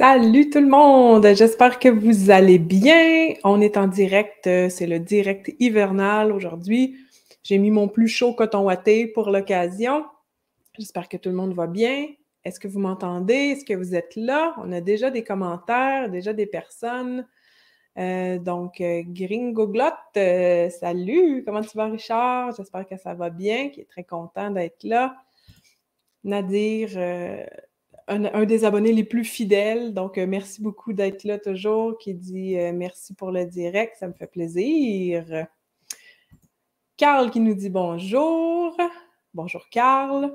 Salut tout le monde, j'espère que vous allez bien. On est en direct, euh, c'est le direct hivernal aujourd'hui. J'ai mis mon plus chaud coton watté pour l'occasion. J'espère que tout le monde va bien. Est-ce que vous m'entendez? Est-ce que vous êtes là? On a déjà des commentaires, déjà des personnes. Euh, donc, euh, Gringo Glotte, salut! Comment tu vas, Richard? J'espère que ça va bien, qui est très content d'être là. Nadir, un, des abonnés les plus fidèles. Donc, euh, merci beaucoup d'être là toujours, qui dit euh, merci pour le direct, ça me fait plaisir. Carl qui nous dit bonjour. Bonjour, Carl.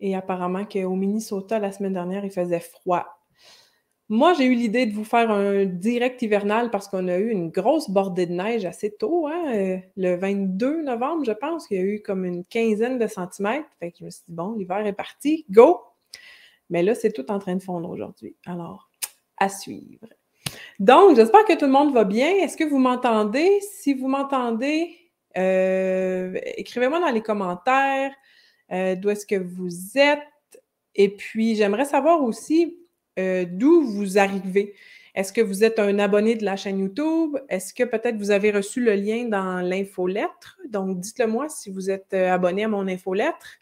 Et apparemment qu'au Minnesota, la semaine dernière, il faisait froid. Moi, j'ai eu l'idée de vous faire un direct hivernal parce qu'on a eu une grosse bordée de neige assez tôt, hein, euh, le 22 novembre, je pense, qu'il y a eu comme une quinzaine de centimètres. Fait que je me suis dit, bon, l'hiver est parti, go! Mais là, c'est tout en train de fondre aujourd'hui. Alors, à suivre. Donc, j'espère que tout le monde va bien. Est-ce que vous m'entendez? Si vous m'entendez, euh, écrivez-moi dans les commentaires euh, d'où est-ce que vous êtes. Et puis, j'aimerais savoir aussi euh, d'où vous arrivez. Est-ce que vous êtes un abonné de la chaîne YouTube? Est-ce que peut-être vous avez reçu le lien dans l'infolettre? Donc, dites-le moi si vous êtes abonné à mon infolettre.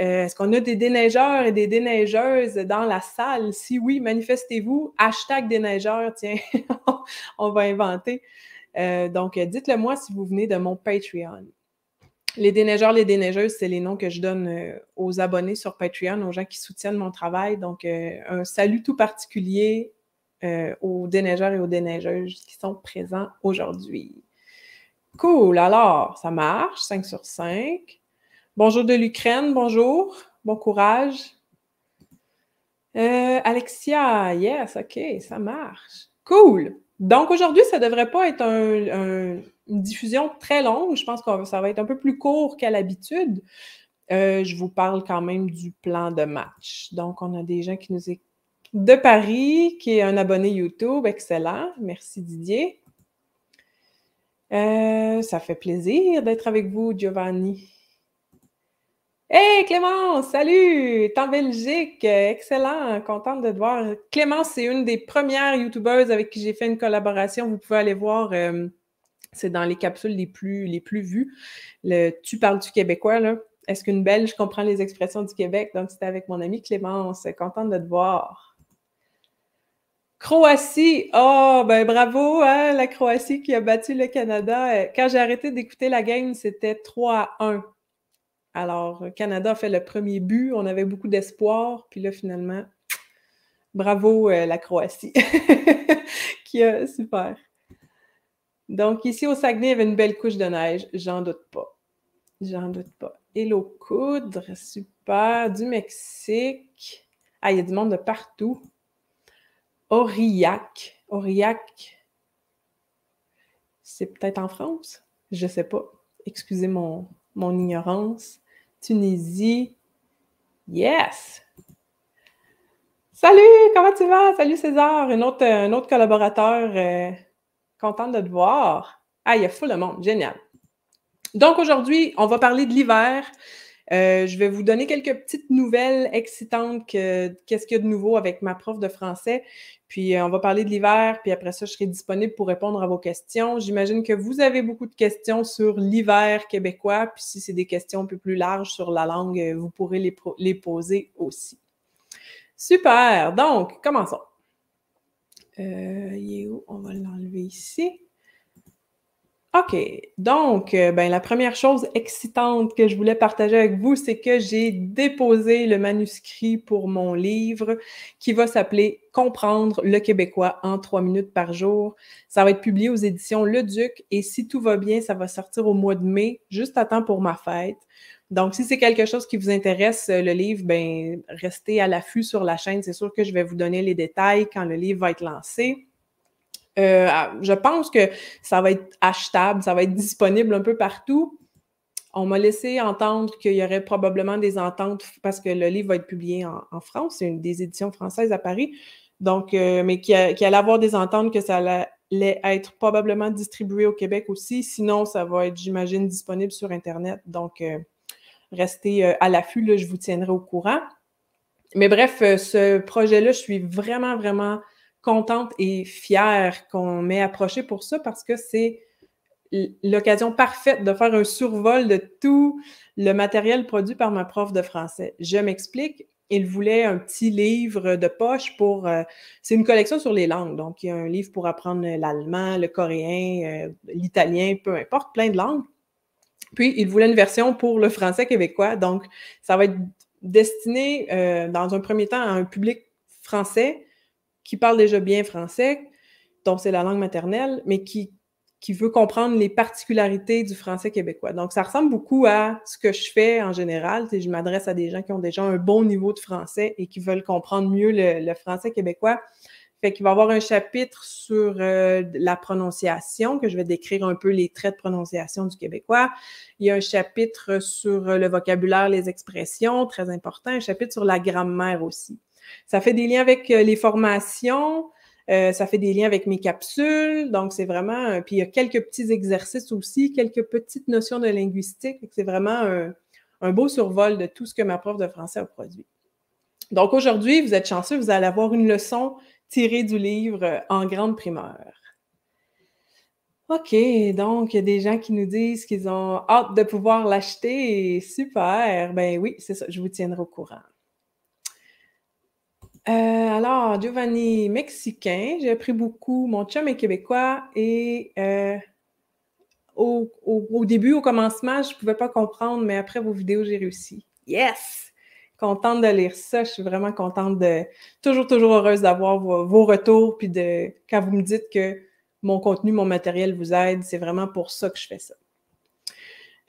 Euh, est-ce qu'on a des déneigeurs et des déneigeuses dans la salle? Si oui, manifestez-vous. Hashtag déneigeurs, tiens, on va inventer. Euh, donc, euh, dites-le moi si vous venez de mon Patreon. Les déneigeurs, les déneigeuses, c'est les noms que je donne aux abonnés sur Patreon, aux gens qui soutiennent mon travail. Donc, un salut tout particulier aux déneigeurs et aux déneigeuses qui sont présents aujourd'hui. Cool, alors, ça marche, 5 sur 5. Bonjour de l'Ukraine, bonjour, bon courage. Euh, Alexia, yes, OK, ça marche. Cool. Donc aujourd'hui, ça ne devrait pas être une diffusion très longue. Je pense que ça va être un peu plus court qu'à l'habitude. Euh, je vous parle quand même du plan de match. Donc, on a des gens qui nous écoutent de Paris, qui est un abonné YouTube. Excellent. Merci Didier. Euh, ça fait plaisir d'être avec vous, Giovanni. Hey Clémence, salut! T'es en Belgique, excellent, contente de te voir. Clémence, c'est une des premières YouTubeuses avec qui j'ai fait une collaboration. Vous pouvez aller voir, euh, c'est dans les capsules les plus, les plus vues. Le Tu parles du québécois, là. Est-ce qu'une Belge comprend les expressions du Québec? Donc, c'était avec mon amie Clémence, contente de te voir. Croatie, oh ben bravo, hein, la Croatie qui a battu le Canada. Quand j'ai arrêté d'écouter la game, c'était 3 à 1 alors, euh, Canada a fait le premier but, on avait beaucoup d'espoir, puis là, finalement, bravo euh, la Croatie, qui a super. Donc, ici au Saguenay, il y avait une belle couche de neige, j'en doute pas. J'en doute pas. Hello coudre super. Du Mexique. Ah, il y a du monde de partout. Aurillac. Aurillac, c'est peut-être en France? Je sais pas. Excusez mon ignorance. Tunisie. Yes! Salut, comment tu vas? Salut César, un autre, un autre collaborateur. Euh, content de te voir. Ah, il y a fou le monde, génial. Donc aujourd'hui, on va parler de l'hiver. Euh, je vais vous donner quelques petites nouvelles excitantes qu'est-ce qu'il y a de nouveau avec ma prof de français. Puis euh, on va parler de l'hiver, puis après ça, je serai disponible pour répondre à vos questions. J'imagine que vous avez beaucoup de questions sur l'hiver québécois, puis si c'est des questions un peu plus larges sur la langue, euh, vous pourrez les, poser aussi. Super! Donc, commençons. il est où? On va l'enlever ici. OK. Donc, euh, ben, la première chose excitante que je voulais partager avec vous, c'est que j'ai déposé le manuscrit pour mon livre qui va s'appeler Comprendre le Québécois en trois minutes par jour. Ça va être publié aux éditions Le Duc et si tout va bien, ça va sortir au mois de mai, juste à temps pour ma fête. Donc, si c'est quelque chose qui vous intéresse, euh, le livre, ben, restez à l'affût sur la chaîne. C'est sûr que je vais vous donner les détails quand le livre va être lancé. Euh, ah, je pense que ça va être achetable, ça va être disponible un peu partout. On m'a laissé entendre qu'il y aurait probablement des ententes parce que le livre va être publié en, France, c'est une des éditions françaises à Paris. Donc, euh, mais qu'il y, allait avoir des ententes, que ça allait être probablement distribué au Québec aussi. Sinon, ça va être, j'imagine, disponible sur Internet. Donc, euh, restez à l'affût, je vous tiendrai au courant. Mais bref, ce projet-là, je suis vraiment, vraiment contente et fière qu'on m'ait approchée pour ça parce que c'est l'occasion parfaite de faire un survol de tout le matériel produit par ma prof de français. Je m'explique. Il voulait un petit livre de poche pour... Euh, c'est une collection sur les langues. Donc, il y a un livre pour apprendre l'allemand, le coréen, euh, l'italien, peu importe, plein de langues. Puis, il voulait une version pour le français québécois. Donc, ça va être destiné euh, dans un premier temps à un public français, qui parle déjà bien français, dont c'est la langue maternelle, mais qui, qui veut comprendre les particularités du français québécois. Donc, ça ressemble beaucoup à ce que je fais en général. Je m'adresse à des gens qui ont déjà un bon niveau de français et qui veulent comprendre mieux le, français québécois. Fait qu'il va y avoir un chapitre sur euh, la prononciation, que je vais décrire un peu les traits de prononciation du québécois. Il y a un chapitre sur le vocabulaire, les expressions, très important. Un chapitre sur la grammaire aussi. Ça fait des liens avec euh, les formations, euh, ça fait des liens avec mes capsules. Donc, c'est vraiment. puis, il y a quelques petits exercices aussi, quelques petites notions de linguistique. C'est vraiment un, un beau survol de tout ce que ma prof de français a produit. Donc, aujourd'hui, vous êtes chanceux, vous allez avoir une leçon tirée du livre euh, en grande primeur. OK, donc il y a des gens qui nous disent qu'ils ont hâte de pouvoir l'acheter. Super, ben oui, c'est ça, je vous tiendrai au courant. Euh, alors, Giovanni, mexicain, j'ai appris beaucoup. Mon chum est québécois et euh, au, début, au commencement, je ne pouvais pas comprendre, mais après vos vidéos, j'ai réussi. Yes! Contente de lire ça. Je suis vraiment contente de. Toujours, toujours heureuse d'avoir vos, retours. Puis de quand vous me dites que mon contenu, mon matériel vous aide, c'est vraiment pour ça que je fais ça.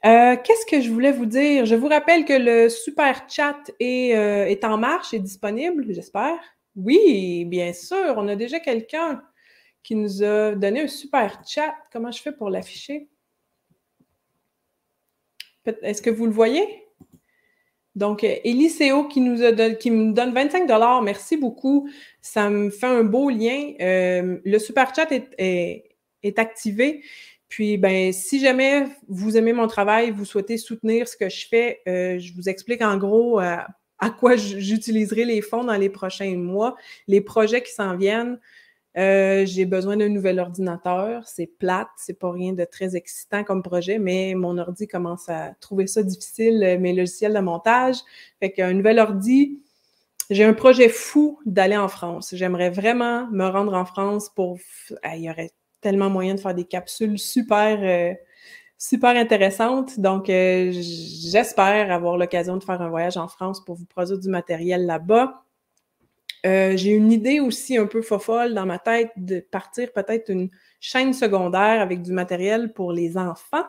Euh, qu'est-ce que je voulais vous dire? Je vous rappelle que le super chat est, euh, est en marche, et disponible, j'espère. Oui, bien sûr, on a déjà quelqu'un qui nous a donné un super chat. Comment je fais pour l'afficher? Est-ce que vous le voyez? Donc, euh, Eliseo qui nous a qui me donne 25 dollars, merci beaucoup. Ça me fait un beau lien. le super chat est, est activé. Puis, ben, si jamais vous aimez mon travail, vous souhaitez soutenir ce que je fais, euh, je vous explique en gros euh, à quoi j'utiliserai les fonds dans les prochains mois, les projets qui s'en viennent. Euh, j'ai besoin d'un nouvel ordinateur. C'est plate, c'est pas rien de très excitant comme projet, mais mon ordi commence à trouver ça difficile, mes logiciels de montage. Fait qu'un nouvel ordi, j'ai un projet fou d'aller en France. J'aimerais vraiment me rendre en France pour. Il y aurait tellement moyen de faire des capsules super, euh, super intéressantes. Donc, euh, j'espère avoir l'occasion de faire un voyage en France pour vous produire du matériel là-bas. Euh, j'ai une idée aussi un peu fofolle dans ma tête de partir peut-être une chaîne secondaire avec du matériel pour les enfants.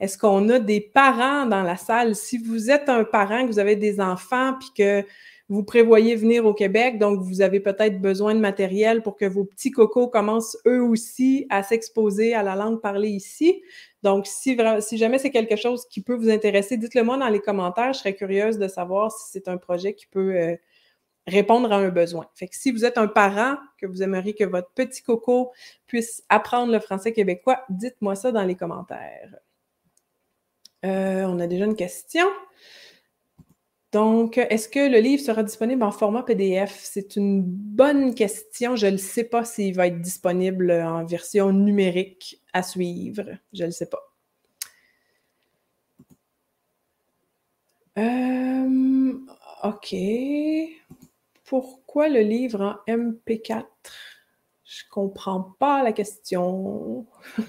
Est-ce qu'on a des parents dans la salle? Si vous êtes un parent, que vous avez des enfants, puis que vous prévoyez venir au Québec, donc vous avez peut-être besoin de matériel pour que vos petits cocos commencent eux aussi à s'exposer à la langue parlée ici. Donc, si, jamais c'est quelque chose qui peut vous intéresser, dites-le moi dans les commentaires. Je serais curieuse de savoir si c'est un projet qui peut euh, répondre à un besoin. Fait que si vous êtes un parent, que vous aimeriez que votre petit coco puisse apprendre le français québécois, dites-moi ça dans les commentaires. Euh, on a déjà une question. Donc, est-ce que le livre sera disponible en format PDF? C'est une bonne question. Je ne sais pas s'il va être disponible en version numérique à suivre. Je ne sais pas. Euh, OK. Pourquoi le livre en MP4? Je ne comprends pas la question.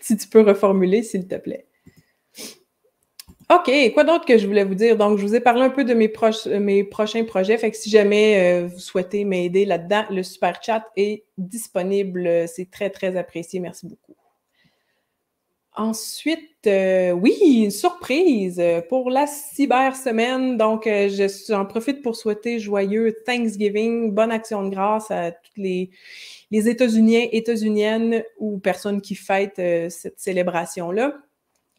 si tu peux reformuler, s'il te plaît. OK, quoi d'autre que je voulais vous dire? Donc, je vous ai parlé un peu de mes, euh, mes prochains projets. Fait que si jamais euh, vous souhaitez m'aider là-dedans, le super chat est disponible. C'est très, très apprécié. Merci beaucoup. Ensuite, euh, oui, une surprise pour la cyber semaine. Donc, je en profite pour souhaiter joyeux Thanksgiving, bonne action de grâce à tous les, états unis États-Uniennes ou personnes qui fêtent cette célébration-là.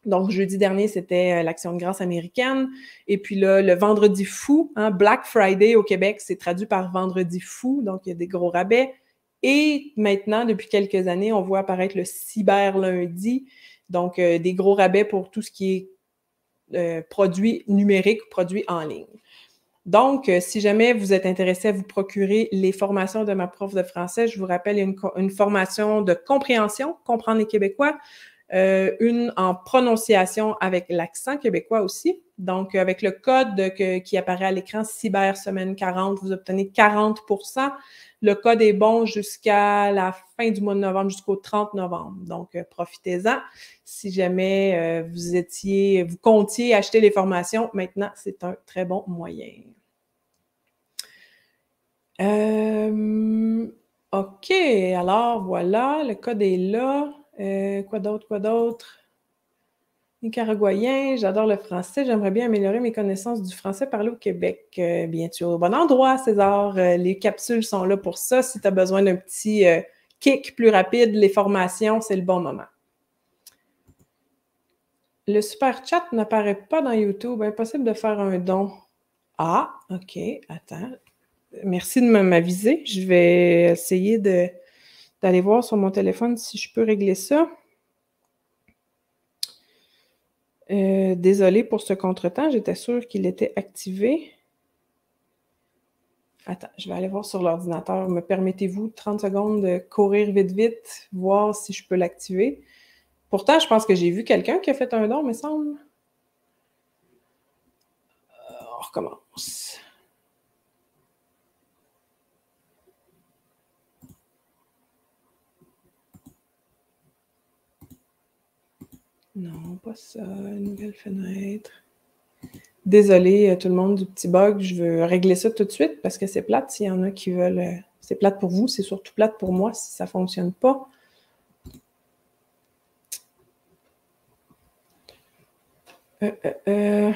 Donc, jeudi dernier, c'était euh, l'action de grâce américaine. Et puis là, le vendredi fou, hein, Black Friday au Québec, c'est traduit par vendredi fou, donc il y a des gros rabais. Et maintenant, depuis quelques années, on voit apparaître le cyber lundi, donc euh, des gros rabais pour tout ce qui est euh, produit produits numériques, produits en ligne. Donc, si jamais vous êtes intéressé à vous procurer les formations de ma prof de français, je vous rappelle une, une formation de compréhension, comprendre les Québécois, euh, une en prononciation avec l'accent québécois aussi. Donc, euh, avec le code qui apparaît à l'écran, Cyber Semaine 40, vous obtenez 40 Le code est bon jusqu'à la fin du mois de novembre, jusqu'au 30 novembre. Donc, euh, profitez-en. Si jamais vous étiez, vous comptiez acheter les formations, maintenant, c'est un très bon moyen. OK, alors voilà, le code est là. Euh, quoi d'autre, quoi d'autre? Nicaraguayen, j'adore le français, j'aimerais bien améliorer mes connaissances du français parlé au Québec. Euh, bien, sûr, au bon endroit, César. Euh, les capsules sont là pour ça. Si tu as besoin d'un petit kick plus rapide, les formations, c'est le bon moment. Le super chat n'apparaît pas dans YouTube. Impossible de faire un don. Ah, OK, attends. Merci de m'aviser. Je vais essayer de d'aller voir sur mon téléphone si je peux régler ça. Euh, désolée pour ce contretemps, j'étais sûre qu'il était activé. Attends, je vais aller voir sur l'ordinateur. Me permettez-vous 30 secondes de courir vite, vite, voir si je peux l'activer. Pourtant, je pense que j'ai vu quelqu'un qui a fait un don, me semble. Euh, on recommence. Non, pas ça. nouvelle fenêtre. Désolée, euh, tout le monde, du petit bug. Je veux régler ça tout de suite parce que c'est plate s'il y en a qui veulent. Euh, c'est plate pour vous, c'est surtout plate pour moi si ça ne fonctionne pas. Euh,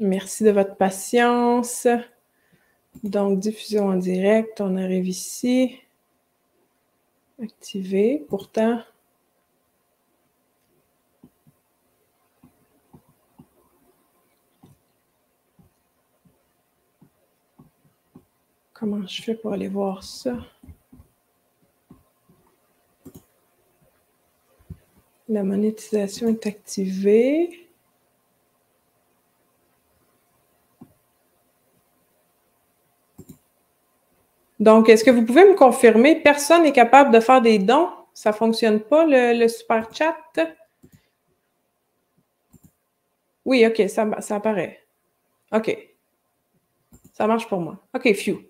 Merci de votre patience. Donc, diffusion en direct, on arrive ici. Activé, Pourtant, comment je fais pour aller voir ça? La monétisation est activée. Donc, est-ce que vous pouvez me confirmer, personne n'est capable de faire des dons? Ça ne fonctionne pas, le, super chat? Oui, OK, ça, ça apparaît. OK. Ça marche pour moi. OK, phew.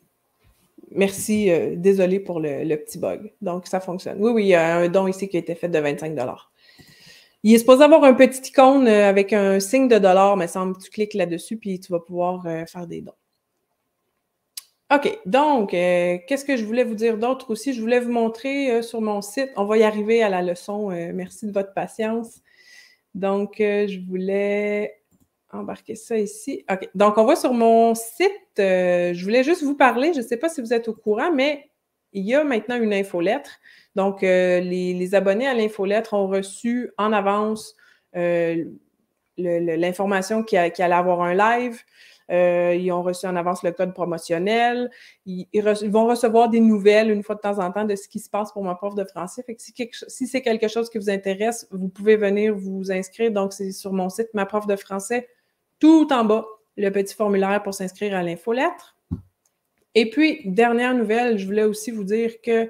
Merci, euh, désolé pour le, petit bug. Donc, ça fonctionne. Oui, oui, il y a un don ici qui a été fait de 25 Il est supposé avoir un petit icône euh, avec un signe de dollar, mais semble. Tu cliques là-dessus, puis tu vas pouvoir euh, faire des dons. OK. Donc, euh, qu'est-ce que je voulais vous dire d'autre aussi? Je voulais vous montrer euh, sur mon site. On va y arriver à la leçon. Euh, merci de votre patience. Donc, je voulais embarquer ça ici. OK. Donc, on va sur mon site. je voulais juste vous parler. Je ne sais pas si vous êtes au courant, mais il y a maintenant une infolettre. Donc, les, les, abonnés à l'infolettre ont reçu en avance l'information qu'il allait avoir un live. Euh, ils ont reçu en avance le code promotionnel. Ils, vont recevoir des nouvelles une fois de temps en temps de ce qui se passe pour ma prof de français. Fait que si, c'est quelque chose qui vous intéresse, vous pouvez venir vous inscrire. Donc, c'est sur mon site, ma prof de français, tout en bas, le petit formulaire pour s'inscrire à l'infolettre. Et puis, dernière nouvelle, je voulais aussi vous dire que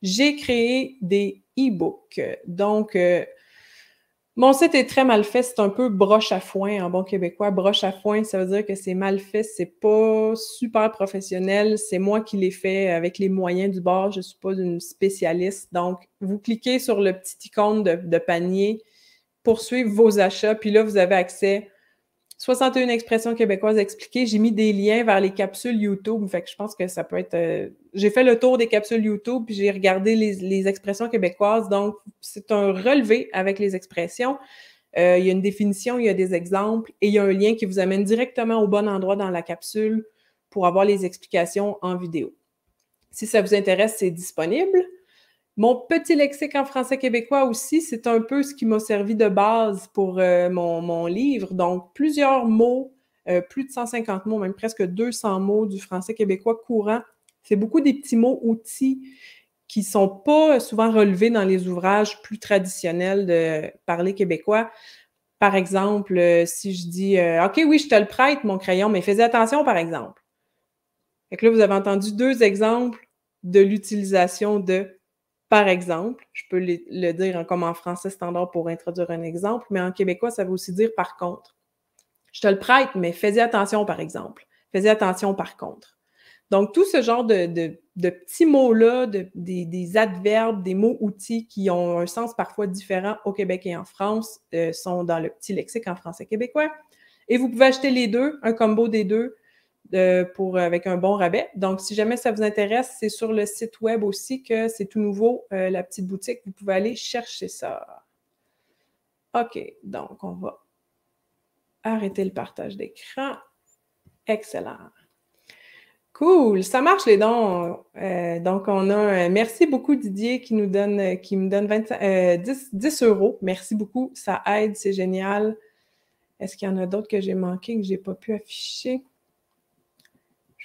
j'ai créé des e-books. Donc, euh, mon site est très mal fait, c'est un peu broche à foin en bon québécois. Broche à foin, ça veut dire que c'est mal fait, c'est pas super professionnel, c'est moi qui l'ai fait avec les moyens du bord, je suis pas une spécialiste. Donc, vous cliquez sur le petit icône de, de panier, poursuivre vos achats, puis là, vous avez accès 61 expressions québécoises expliquées. J'ai mis des liens vers les capsules YouTube. Fait que je pense que ça peut être. Euh, j'ai fait le tour des capsules YouTube, puis j'ai regardé les, les, expressions québécoises. Donc, c'est un relevé avec les expressions. Euh, il y a une définition, il y a des exemples et il y a un lien qui vous amène directement au bon endroit dans la capsule pour avoir les explications en vidéo. Si ça vous intéresse, c'est disponible. Mon petit lexique en français québécois aussi, c'est un peu ce qui m'a servi de base pour euh, mon, livre. Donc, plusieurs mots, euh, plus de 150 mots, même presque 200 mots du français québécois courant. C'est beaucoup des petits mots outils qui ne sont pas souvent relevés dans les ouvrages plus traditionnels de parler québécois. Par exemple, euh, si je dis OK, oui, je te le prête, mon crayon, mais fais attention, par exemple. Et que là, vous avez entendu deux exemples de l'utilisation de par exemple, je peux le, dire comme en français standard pour introduire un exemple, mais en québécois, ça veut aussi dire par contre. Je te le prête, mais fais attention, par exemple. fais attention, par contre. Donc, tout ce genre de, petits mots-là, des, adverbes, des mots-outils qui ont un sens parfois différent au Québec et en France euh, sont dans le petit lexique en français québécois. Et vous pouvez acheter les deux, un combo des deux, euh, avec un bon rabais. Donc, si jamais ça vous intéresse, c'est sur le site web aussi que c'est tout nouveau, euh, la petite boutique. Vous pouvez aller chercher ça. OK, donc on va arrêter le partage d'écran. Excellent. Cool, ça marche les dons. Euh, donc, on a un merci beaucoup Didier qui nous donne, qui me donne 10, 10, euros. Merci beaucoup, ça aide, c'est génial. Est-ce qu'il y en a d'autres que j'ai manqué, que je n'ai pas pu afficher?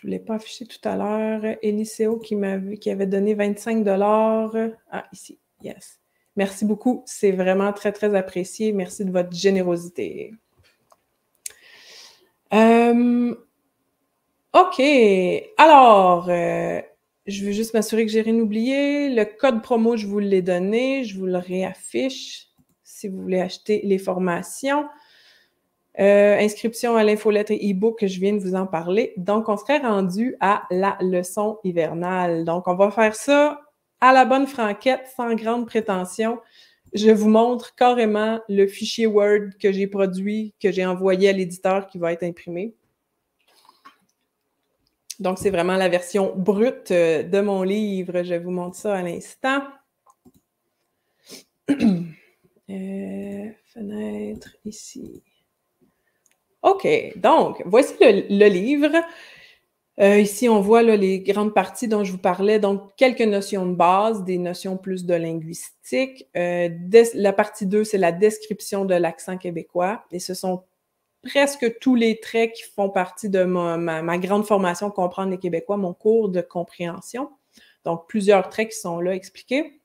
je ne l'ai pas affiché tout à l'heure, euh, Eliseo qui, qui avait donné 25 euh, Ah, ici, yes. Merci beaucoup, c'est vraiment très, très apprécié. Merci de votre générosité. Euh, OK, alors, je veux juste m'assurer que j'ai rien oublié. Le code promo, je vous l'ai donné, je vous le réaffiche si vous voulez acheter les formations. Euh, inscription à l'infolettre e-book, je viens de vous en parler. Donc, on serait rendu à la leçon hivernale. Donc, on va faire ça à la bonne franquette, sans grande prétention. Je vous montre carrément le fichier Word que j'ai produit, que j'ai envoyé à l'éditeur qui va être imprimé. Donc, c'est vraiment la version brute euh, de mon livre. Je vous montre ça à l'instant. Euh, fenêtre ici. OK, donc, voici le, livre. Euh, ici, on voit les grandes parties dont je vous parlais, donc quelques notions de base, des notions plus de linguistique. Euh, la partie 2, c'est la description de l'accent québécois et ce sont presque tous les traits qui font partie de ma, grande formation Comprendre les Québécois, mon cours de compréhension. Donc, plusieurs traits qui sont là expliqués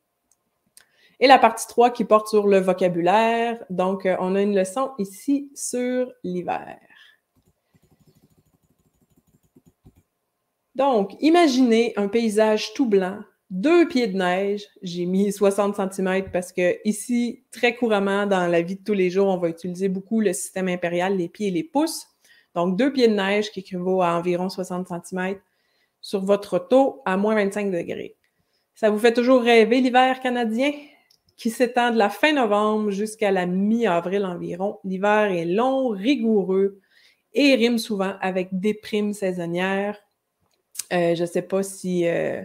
et la partie 3 qui porte sur le vocabulaire. Donc, euh, on a une leçon ici sur l'hiver. Donc, imaginez un paysage tout blanc, deux pieds de neige. J'ai mis 60 cm parce que ici, très couramment dans la vie de tous les jours, on va utiliser beaucoup le système impérial, les pieds et les pouces. Donc, deux pieds de neige qui équivaut à environ 60 cm sur votre taux à moins 25 degrés. Ça vous fait toujours rêver l'hiver canadien? qui s'étend de la fin novembre jusqu'à la mi-avril environ. L'hiver est long, rigoureux et rime souvent avec déprime saisonnière. Euh, je ne sais pas si, euh,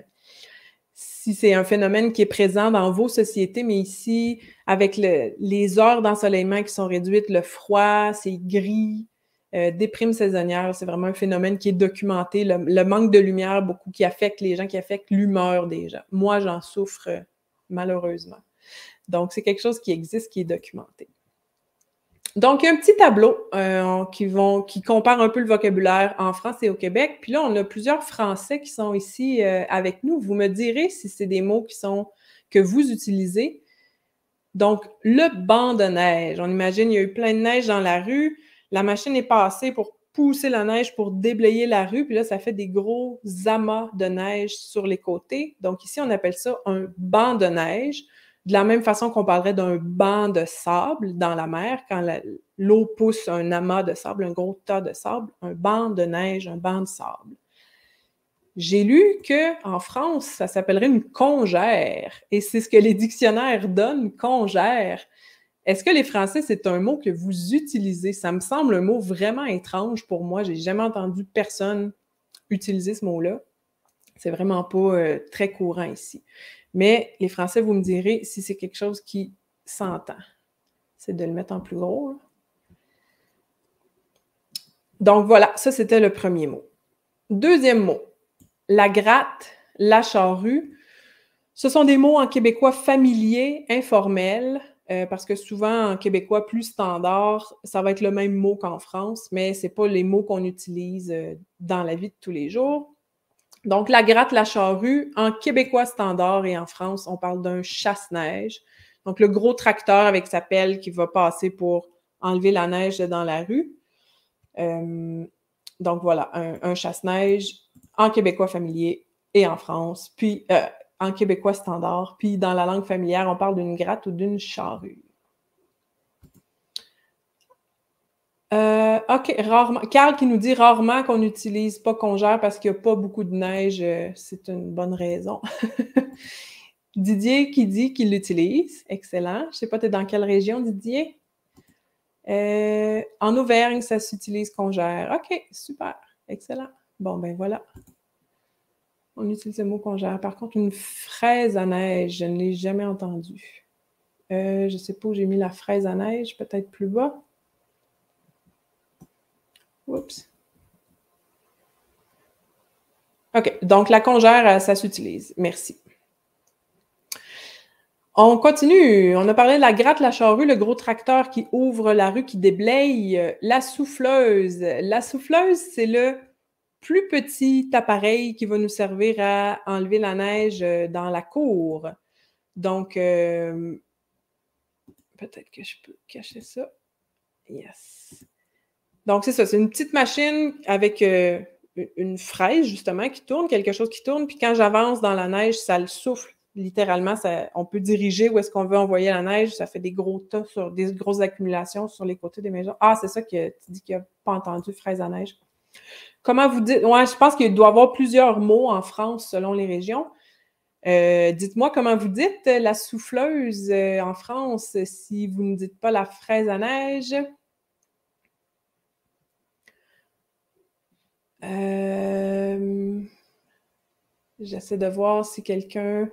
si c'est un phénomène qui est présent dans vos sociétés, mais ici, avec les heures d'ensoleillement qui sont réduites, le froid, c'est gris, euh, des c'est vraiment un phénomène qui est documenté. Le, le, manque de lumière, beaucoup, qui affecte les gens, qui affecte l'humeur des gens. Moi, j'en souffre malheureusement. Donc, c'est quelque chose qui existe, qui est documenté. Donc, un petit tableau euh, qui, compare un peu le vocabulaire en France et au Québec. Puis là, on a plusieurs Français qui sont ici euh, avec nous. Vous me direz si c'est des mots qui sont que vous utilisez. Donc, le banc de neige. On imagine, il y a eu plein de neige dans la rue. La machine est passée pour pousser la neige pour déblayer la rue, puis là, ça fait des gros amas de neige sur les côtés. Donc ici, on appelle ça un banc de neige. De la même façon qu'on parlerait d'un banc de sable dans la mer, quand l'eau pousse un amas de sable, un gros tas de sable, un banc de neige, un banc de sable. J'ai lu que en France, ça s'appellerait une congère, et c'est ce que les dictionnaires donnent, congère. Est-ce que les Français, c'est un mot que vous utilisez? Ça me semble un mot vraiment étrange pour moi. J'ai jamais entendu personne utiliser ce mot-là. C'est vraiment pas euh, très courant ici. Mais les Français, vous me direz si c'est quelque chose qui s'entend. C'est de le mettre en plus gros. Donc voilà, ça c'était le premier mot. Deuxième mot, la gratte, la charrue. Ce sont des mots en québécois familiers, informels, euh, parce que souvent en québécois plus standard, ça va être le même mot qu'en France, mais ce n'est pas les mots qu'on utilise euh, dans la vie de tous les jours. Donc, la gratte, la charrue, en québécois standard et en France, on parle d'un chasse-neige. Donc, le gros tracteur avec sa pelle qui va passer pour enlever la neige dans la rue. Euh, donc, voilà, un, chasse-neige en québécois familier et en France, puis euh, en québécois standard. Puis, dans la langue familière, on parle d'une gratte ou d'une charrue. Euh, OK, rarement. Carl qui nous dit rarement qu'on n'utilise pas congère parce qu'il n'y a pas beaucoup de neige, euh, c'est une bonne raison. Didier qui dit qu'il l'utilise. Excellent. Je ne sais pas, tu es dans quelle région, Didier? Euh, en Auvergne, ça s'utilise congère. OK, super. Excellent. Bon, ben voilà. On utilise le mot congère. Par contre, une fraise à neige, je ne l'ai jamais entendue. je ne sais pas où j'ai mis la fraise à neige, peut-être plus bas. Oups. OK. Donc, la congère, euh, ça s'utilise. Merci. On continue. On a parlé de la gratte, la charrue, le gros tracteur qui ouvre la rue, qui déblaye, euh, la souffleuse. La souffleuse, c'est le plus petit appareil qui va nous servir à enlever la neige euh, dans la cour. Donc, peut-être que je peux cacher ça. Yes. Donc, c'est ça, c'est une petite machine avec euh, une fraise, justement, qui tourne, quelque chose qui tourne, puis quand j'avance dans la neige, ça le souffle. Littéralement, on peut diriger où est-ce qu'on veut envoyer la neige, ça fait des gros tas sur des grosses accumulations sur les côtés des maisons. Ah, c'est ça que tu dis qu'il a pas entendu, fraise à neige. Comment vous dites? Ouais, je pense qu'il doit y avoir plusieurs mots en France selon les régions. Euh, dites-moi comment vous dites la souffleuse euh, en France si vous ne dites pas la fraise à neige. Euh, j'essaie de voir si quelqu'un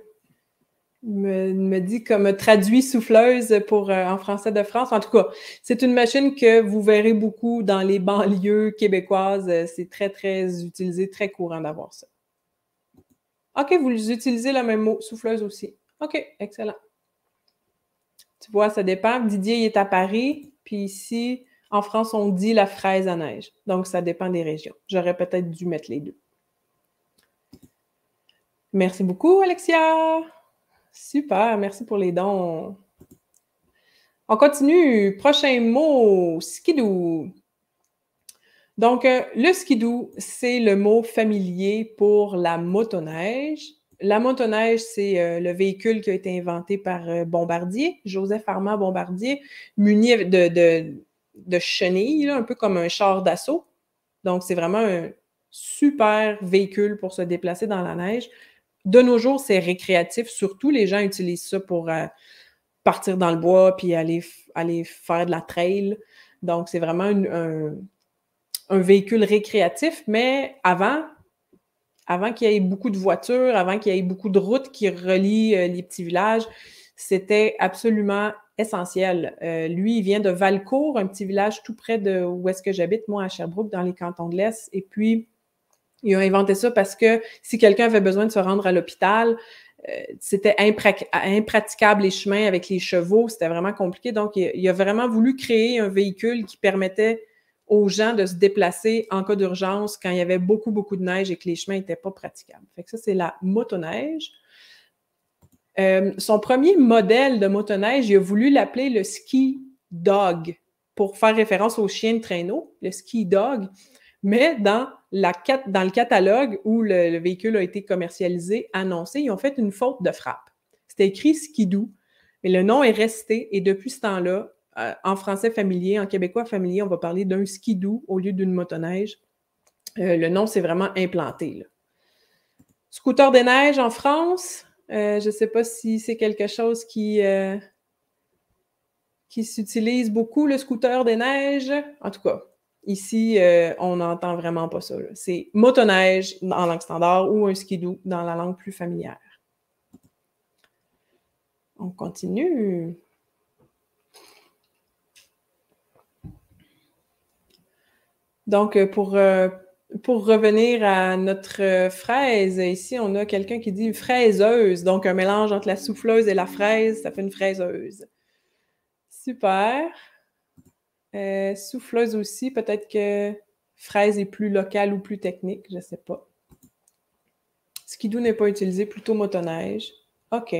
me, me, dit comme traduit souffleuse pour euh, en français de France. En tout cas, c'est une machine que vous verrez beaucoup dans les banlieues québécoises. C'est très, très utilisé, très courant d'avoir ça. OK, vous utilisez le même mot, souffleuse aussi. OK, excellent. Tu vois, ça dépend. Didier est à Paris, puis ici, en France, on dit la fraise à neige. Donc, ça dépend des régions. J'aurais peut-être dû mettre les deux. Merci beaucoup, Alexia. Super, merci pour les dons. On continue. Prochain mot, skidou. Donc, euh, le skidou, c'est le mot familier pour la motoneige. La motoneige, c'est euh, le véhicule qui a été inventé par euh, Bombardier, Joseph Armand Bombardier, muni de de chenille, un peu comme un char d'assaut. Donc, c'est vraiment un super véhicule pour se déplacer dans la neige. De nos jours, c'est récréatif. Surtout, les gens utilisent ça pour euh, partir dans le bois puis aller, aller faire de la trail. Donc, c'est vraiment un, véhicule récréatif. Mais avant, avant qu'il y ait beaucoup de voitures, avant qu'il y ait beaucoup de routes qui relient euh, les petits villages, c'était absolument essentiel. Euh, lui, il vient de Valcourt, un petit village tout près de où est-ce que j'habite, moi, à Sherbrooke, dans les cantons de l'Est. Et puis, il a inventé ça parce que si quelqu'un avait besoin de se rendre à l'hôpital, euh, c'était impraticable les chemins avec les chevaux, c'était vraiment compliqué. Donc, il, a vraiment voulu créer un véhicule qui permettait aux gens de se déplacer en cas d'urgence quand il y avait beaucoup, beaucoup de neige et que les chemins n'étaient pas praticables. Fait ça, c'est la motoneige. Euh, son premier modèle de motoneige, il a voulu l'appeler le ski dog pour faire référence au chien de traîneau, le ski dog. Mais dans, le catalogue où le, véhicule a été commercialisé, annoncé, ils ont fait une faute de frappe. C'était écrit doux, mais le nom est resté et depuis ce temps-là, euh, en français familier, en québécois familier, on va parler d'un « doux au lieu d'une motoneige. Euh, le nom s'est vraiment implanté. Scooter des neiges en France, euh, je ne sais pas si c'est quelque chose qui, euh, qui s'utilise beaucoup, le scooter des neiges. En tout cas, ici, euh, on n'entend vraiment pas ça. C'est motoneige en langue standard ou un skidoo dans la langue plus familière. On continue. Donc, pour, pour revenir à notre euh, fraise, ici, on a quelqu'un qui dit fraiseuse, donc un mélange entre la souffleuse et la fraise, ça fait une fraiseuse. Super. Euh, souffleuse aussi, peut-être que fraise est plus locale ou plus technique, je ne sais pas. Skidou n'est pas utilisé, plutôt motoneige. OK.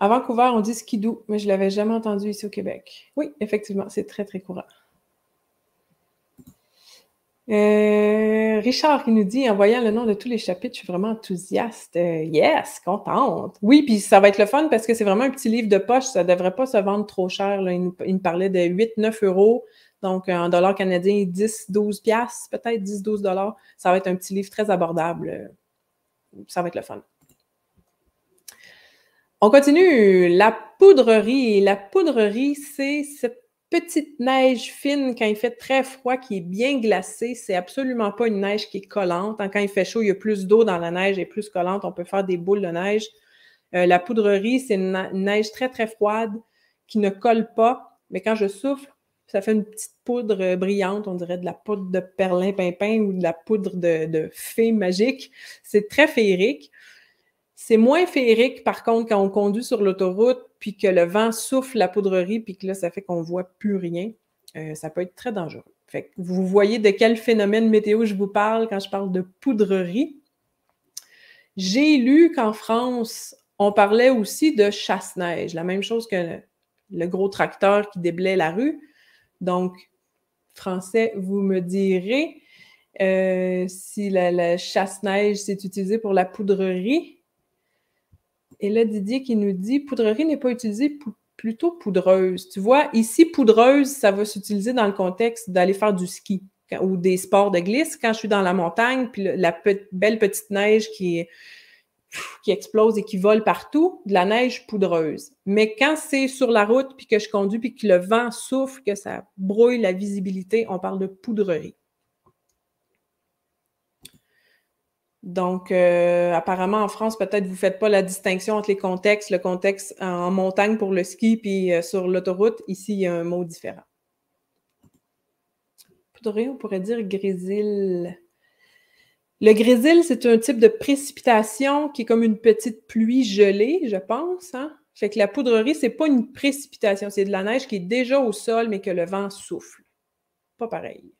À Vancouver, on dit skidou, mais je ne l'avais jamais entendu ici au Québec. Oui, effectivement, c'est très, très courant. Euh, Richard qui nous dit, en voyant le nom de tous les chapitres, je suis vraiment enthousiaste. Euh, yes, contente. Oui, puis ça va être le fun parce que c'est vraiment un petit livre de poche. Ça ne devrait pas se vendre trop cher. Il, me parlait de 8-9 euros. Donc, en dollars canadiens, 10-12 piastres, peut-être 10-12 dollars. Ça va être un petit livre très abordable. Ça va être le fun. On continue. La poudrerie. La poudrerie, c'est petite neige fine quand il fait très froid, qui est bien glacée. C'est absolument pas une neige qui est collante. Hein, quand il fait chaud, il y a plus d'eau dans la neige et plus collante. On peut faire des boules de neige. Euh, la poudrerie, c'est une, neige très, très froide qui ne colle pas. Mais quand je souffle, ça fait une petite poudre euh, brillante, on dirait de la poudre de perlin-pimpin ou de la poudre de, de fée magique. C'est très féerique. C'est moins féerique, par contre, quand on conduit sur l'autoroute, puis que le vent souffle la poudrerie, puis que là, ça fait qu'on voit plus rien. Euh, ça peut être très dangereux. Fait vous voyez de quel phénomène météo je vous parle quand je parle de poudrerie. J'ai lu qu'en France, on parlait aussi de chasse-neige, la même chose que le gros tracteur qui déblaye la rue. Donc, français, vous me direz euh, si la, chasse-neige, s'est utilisé pour la poudrerie. Et là, Didier qui nous dit poudrerie n'est pas utilisée plutôt poudreuse. Tu vois, ici, poudreuse, ça va s'utiliser dans le contexte d'aller faire du ski ou des sports de glisse. Quand je suis dans la montagne, puis la, belle petite neige qui qui explose et qui vole partout, de la neige poudreuse. Mais quand c'est sur la route, puis que je conduis, puis que le vent souffle, que ça brouille la visibilité, on parle de poudrerie. Donc, euh, apparemment, en France, peut-être vous ne faites pas la distinction entre les contextes, le contexte en montagne pour le ski, puis euh, sur l'autoroute. Ici, il y a un mot différent. Poudrerie, on pourrait dire grésil. Le grésil, c'est un type de précipitation qui est comme une petite pluie gelée, je pense. Hein. Fait que la poudrerie, c'est pas une précipitation, c'est de la neige qui est déjà au sol, mais que le vent souffle. Pas pareil.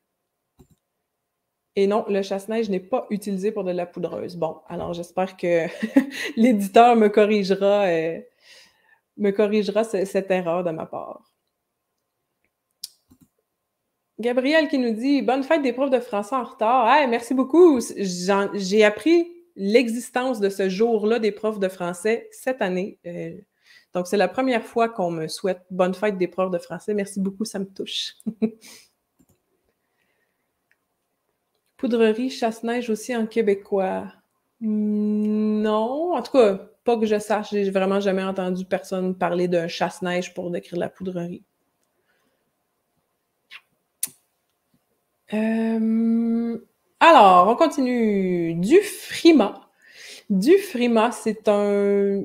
Et non, le chasse-neige n'est pas utilisé pour de la poudreuse. Bon, alors j'espère que l'éditeur me corrigera, euh, me corrigera cette erreur de ma part. Gabriel qui nous dit Bonne fête des profs de français en retard. merci beaucoup. J'ai appris l'existence de ce jour-là des profs de français cette année. Euh, donc, c'est la première fois qu'on me souhaite bonne fête des profs de français. Merci beaucoup, ça me touche. Poudrerie, Chasse-Neige aussi en québécois. Non, en tout cas, pas que je sache, j'ai vraiment jamais entendu personne parler de chasse-neige pour décrire la poudrerie. Euh, alors, on continue. Du frima. Du frima, c'est un,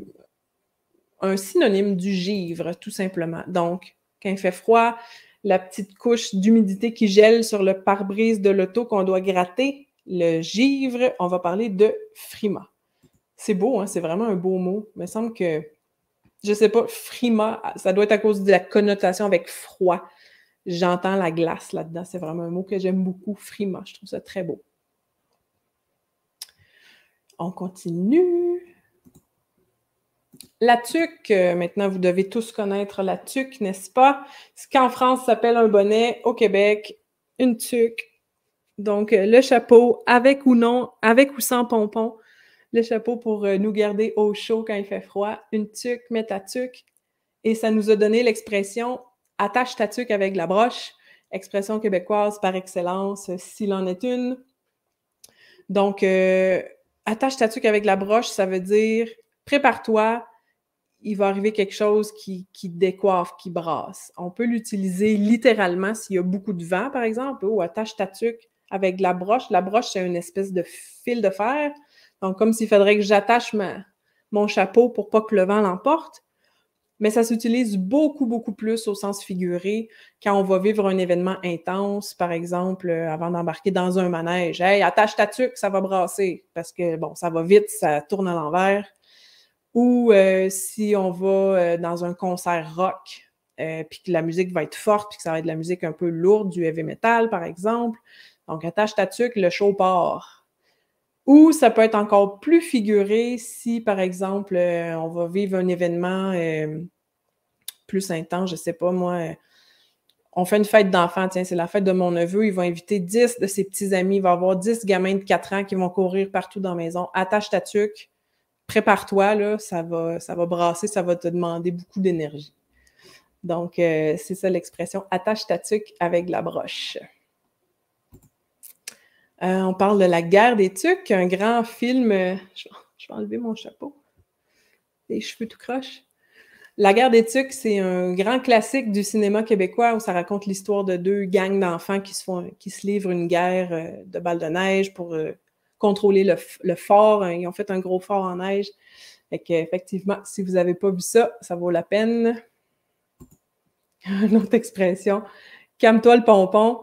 un synonyme du givre, tout simplement. Donc, quand il fait froid, la petite couche d'humidité qui gèle sur le pare-brise de l'auto qu'on doit gratter, le givre, on va parler de frima. C'est beau, hein? c'est vraiment un beau mot. Il me semble que, je sais pas, frima, ça doit être à cause de la connotation avec froid. J'entends la glace là-dedans. C'est vraiment un mot que j'aime beaucoup, frima. Je trouve ça très beau. On continue. La tuque, euh, maintenant vous devez tous connaître la tuque, n'est-ce pas? Ce qu'en France s'appelle un bonnet, au Québec, une tuque. Donc euh, le chapeau, avec ou non, avec ou sans pompon, le chapeau pour euh, nous garder au chaud quand il fait froid, une tuque, mets ta tuque. Et ça nous a donné l'expression attache ta tuque avec la broche, expression québécoise par excellence, s'il en est une. Donc, attache ta tuque avec la broche, ça veut dire prépare-toi, il va arriver quelque chose qui, décoiffe, qui brasse. On peut l'utiliser littéralement s'il y a beaucoup de vent, par exemple, ou oh, attache ta avec de la broche. La broche, c'est une espèce de fil de fer. Donc, comme s'il faudrait que j'attache mon chapeau pour pas que le vent l'emporte. Mais ça s'utilise beaucoup, beaucoup plus au sens figuré quand on va vivre un événement intense, par exemple, euh, avant d'embarquer dans un manège. Hey, attache ta tuque, ça va brasser parce que, bon, ça va vite, ça tourne à l'envers ou euh, si on va euh, dans un concert rock, euh, puis que la musique va être forte, puis que ça va être de la musique un peu lourde, du heavy metal, par exemple. Donc, attache ta tuque, le show part. Ou ça peut être encore plus figuré si, par exemple, on va vivre un événement plus intense, je sais pas moi, on fait une fête d'enfant, tiens, c'est la fête de mon neveu, il va inviter 10 de ses petits amis, il va avoir 10 gamins de 4 ans qui vont courir partout dans la maison, attache ta tuque, prépare-toi, là, ça va, ça va brasser, ça va te demander beaucoup d'énergie. Donc, euh, c'est ça l'expression attache ta tuque avec la broche. Euh, on parle de La guerre des tuques, un grand film. Euh, je, vais enlever mon chapeau. Les cheveux tout croches. La guerre des tuques, c'est un grand classique du cinéma québécois où ça raconte l'histoire de deux gangs d'enfants qui se, font, qui se livrent une guerre de balles de neige pour contrôler le, fort. Hein, ils ont fait un gros fort en neige. Fait qu'effectivement, si vous n'avez pas vu ça, ça vaut la peine. Une autre expression. Calme-toi le pompon.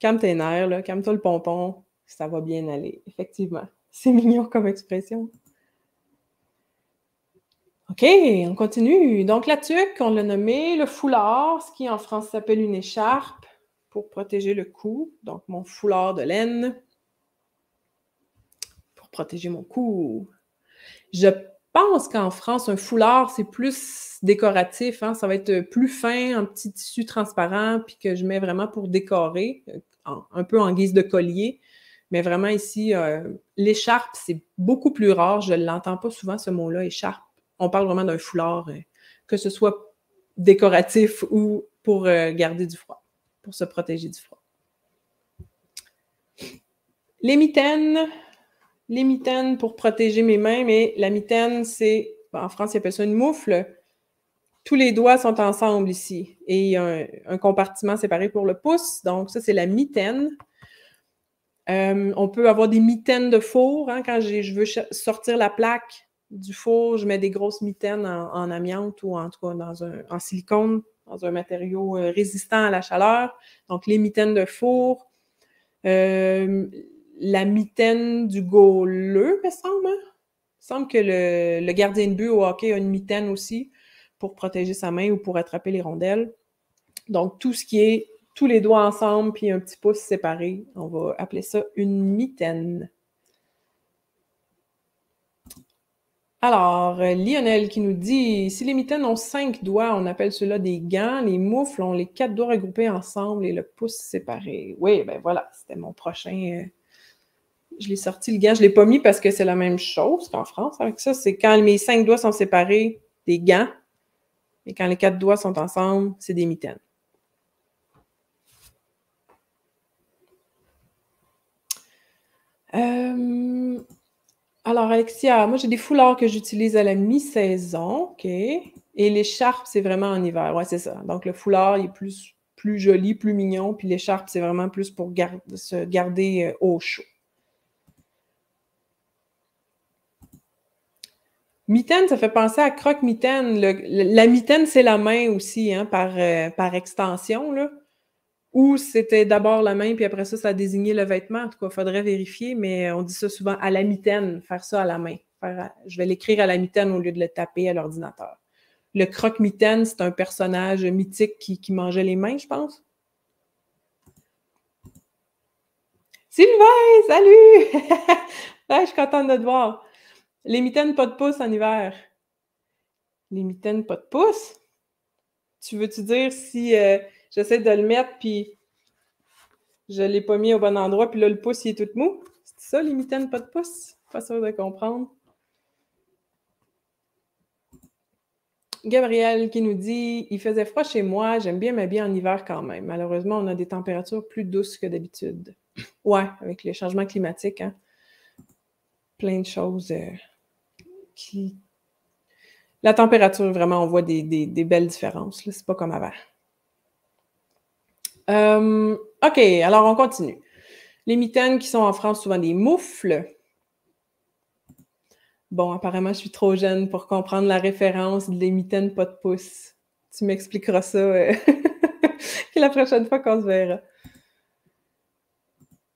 Calme tes nerfs, calme-toi le pompon. Ça va bien aller. Effectivement. C'est mignon comme expression. OK, on continue. Donc, la tuque, on l'a nommé le foulard, ce qui en France s'appelle une écharpe pour protéger le cou. Donc, mon foulard de laine protéger mon cou. Je pense qu'en France, un foulard, c'est plus décoratif. Hein. Ça va être plus fin, un petit tissu transparent, puis que je mets vraiment pour décorer, euh, un peu en guise de collier. Mais vraiment ici, euh, l'écharpe, c'est beaucoup plus rare. Je ne l'entends pas souvent, ce mot-là, écharpe. On parle vraiment d'un foulard, euh, que ce soit décoratif ou pour garder du froid, pour se protéger du froid. Les mitaines, les mitaines pour protéger mes mains, mais la mitaine, c'est, ben, en France, ils appellent ça une moufle. Tous les doigts sont ensemble ici et il y a un, compartiment séparé pour le pouce. Donc, ça, c'est la mitaine. Euh, on peut avoir des mitaines de four. Hein. quand je veux sortir la plaque du four, je mets des grosses mitaines en, amiante ou en, tout dans un, en silicone, dans un matériau euh, résistant à la chaleur. Donc, les mitaines de four. Euh, la mitaine du il me semble. Hein? semble que le, gardien de but au hockey a une mitaine aussi pour protéger sa main ou pour attraper les rondelles. Donc, tout ce qui est tous les doigts ensemble puis un petit pouce séparé, on va appeler ça une mitaine. Alors, euh, Lionel qui nous dit si les mitaines ont cinq doigts, on appelle cela des gants. Les moufles ont les quatre doigts regroupés ensemble et le pouce séparé. Oui, ben voilà, c'était mon prochain euh, je l'ai sorti le gant, je ne l'ai pas mis parce que c'est la même chose qu'en France avec hein, ça. C'est quand mes cinq doigts sont séparés, des gants. Et quand les quatre doigts sont ensemble, c'est des mitaines. Euh, alors, Alexia, moi j'ai des foulards que j'utilise à la mi-saison, OK? Et l'écharpe, c'est vraiment en hiver. Oui, c'est ça. Donc, le foulard il est plus, plus joli, plus mignon, puis l'écharpe, c'est vraiment plus pour se garder euh, au chaud. Mitaine, ça fait penser à croque-mitaine. La mitaine, c'est la main aussi, hein, par, euh, par extension. Là. Ou c'était d'abord la main, puis après ça, ça désignait le vêtement. En tout cas, il faudrait vérifier, mais on dit ça souvent à la mitaine, faire ça à la main. Je vais l'écrire à la mitaine au lieu de le taper à l'ordinateur. Le croque-mitaine, c'est un personnage mythique qui, mangeait les mains, je pense. Sylvain, salut! je suis contente de te voir. Les mitaines pas de pouce en hiver. Les mitaines pas de pouce? Tu veux-tu dire si euh, j'essaie de le mettre, puis je l'ai pas mis au bon endroit, puis là, le pouce, il est tout mou? C'est ça, les mitaines pas de pouce? Pas sûr de comprendre. Gabriel qui nous dit Il faisait froid chez moi, j'aime bien m'habiller en hiver quand même. Malheureusement, on a des températures plus douces que d'habitude. Ouais, avec les changements climatiques. Hein plein de choses euh, qui. La température, vraiment, on voit des, belles différences. C'est pas comme avant. Euh, OK, alors on continue. Les mitaines qui sont en France, souvent des moufles. Bon, apparemment, je suis trop jeune pour comprendre la référence des mitaines pas de pouce. Tu m'expliqueras ça euh, la prochaine fois qu'on se verra.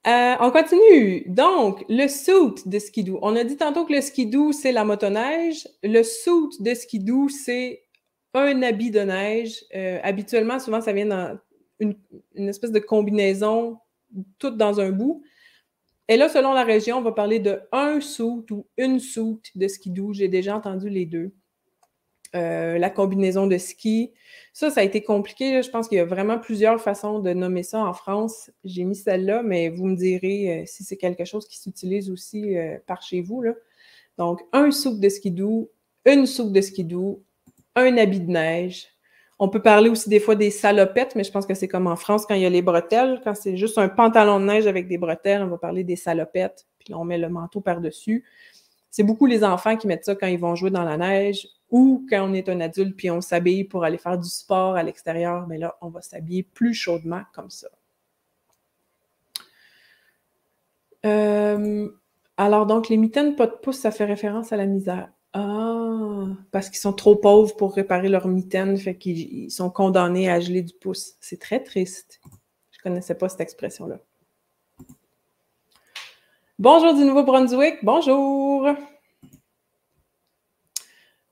Euh, on continue. Donc, le suit de skidoo. On a dit tantôt que le skidoo, c'est la motoneige. Le suit de skidoo, c'est un habit de neige. Euh, habituellement, souvent, ça vient dans une, espèce de combinaison, toute dans un bout. Et là, selon la région, on va parler de un suit ou une soute de skidoo. J'ai déjà entendu les deux. Euh, la combinaison de ski, ça, ça a été compliqué. Je pense qu'il y a vraiment plusieurs façons de nommer ça en France. J'ai mis celle-là, mais vous me direz euh, si c'est quelque chose qui s'utilise aussi euh, par chez vous. Là. Donc, un soupe de skidou, une soupe de skidou, un habit de neige. On peut parler aussi des fois des salopettes, mais je pense que c'est comme en France quand il y a les bretelles. Quand c'est juste un pantalon de neige avec des bretelles, on va parler des salopettes, puis on met le manteau par-dessus. C'est beaucoup les enfants qui mettent ça quand ils vont jouer dans la neige ou quand on est un adulte puis on s'habille pour aller faire du sport à l'extérieur, mais ben là, on va s'habiller plus chaudement comme ça. Euh, alors donc, les mitaines pas de pouce, ça fait référence à la misère. Ah, parce qu'ils sont trop pauvres pour réparer leurs mitaines, fait qu'ils sont condamnés à geler du pouce. C'est très triste. Je ne connaissais pas cette expression-là. Bonjour du Nouveau-Brunswick, bonjour!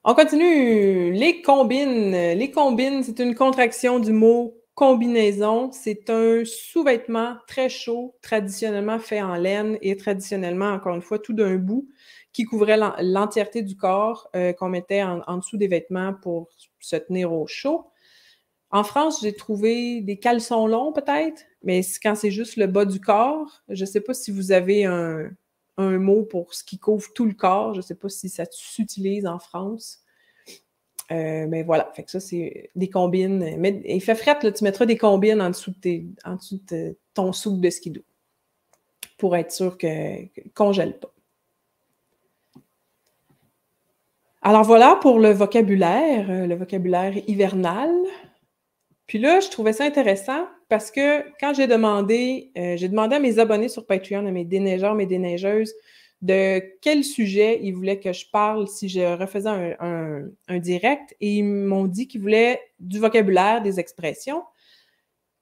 On continue. Les combines. Les combines, c'est une contraction du mot combinaison. C'est un sous-vêtement très chaud, traditionnellement fait en laine et traditionnellement, encore une fois, tout d'un bout qui couvrait l'entièreté du corps euh, qu'on mettait en, en, dessous des vêtements pour se tenir au chaud. En France, j'ai trouvé des caleçons longs peut-être, mais quand c'est juste le bas du corps, je ne sais pas si vous avez un, un mot pour ce qui couvre tout le corps. Je ne sais pas si ça s'utilise en France. Euh, mais voilà, fait ça, c'est des combines. Mais, il fait fret, tu mettras des combines en dessous de, tes, ton soupe de skidoo pour être sûr que, ne congèle pas. Alors voilà pour le vocabulaire, euh, le vocabulaire hivernal. Puis là, je trouvais ça intéressant parce que quand j'ai demandé, euh, j'ai demandé à mes abonnés sur Patreon, à mes déneigeurs, mes déneigeuses, de quel sujet ils voulaient que je parle si je refaisais un, direct. Et ils m'ont dit qu'ils voulaient du vocabulaire, des expressions.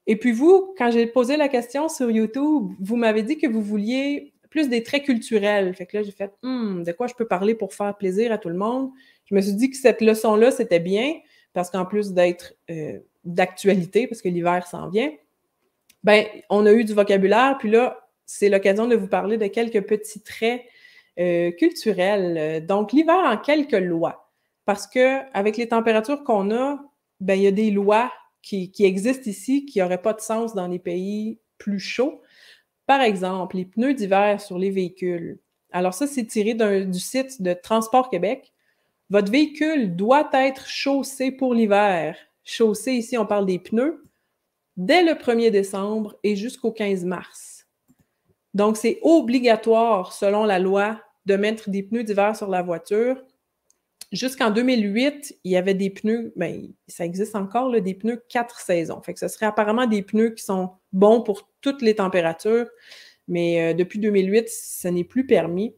Et puis vous, quand j'ai posé la question sur YouTube, vous m'avez dit que vous vouliez plus des traits culturels. Fait que là, j'ai fait hmm, de quoi je peux parler pour faire plaisir à tout le monde. Je me suis dit que cette leçon-là, c'était bien parce qu'en plus d'être euh, d'actualité, parce que l'hiver s'en vient, ben, on a eu du vocabulaire, puis là, c'est l'occasion de vous parler de quelques petits traits euh, culturels. Donc, l'hiver en quelques lois, parce que avec les températures qu'on a, ben, il y a des lois qui, qui existent ici qui n'auraient pas de sens dans les pays plus chauds. Par exemple, les pneus d'hiver sur les véhicules. Alors ça, c'est tiré du site de Transport Québec. Votre véhicule doit être chaussé pour l'hiver chaussée, ici, on parle des pneus, dès le 1er décembre et jusqu'au 15 mars. Donc, c'est obligatoire, selon la loi, de mettre des pneus d'hiver sur la voiture. Jusqu'en 2008, il y avait des pneus, mais ben, ça existe encore, des pneus quatre saisons. Fait que ce serait apparemment des pneus qui sont bons pour toutes les températures, mais euh, depuis 2008, ce n'est plus permis.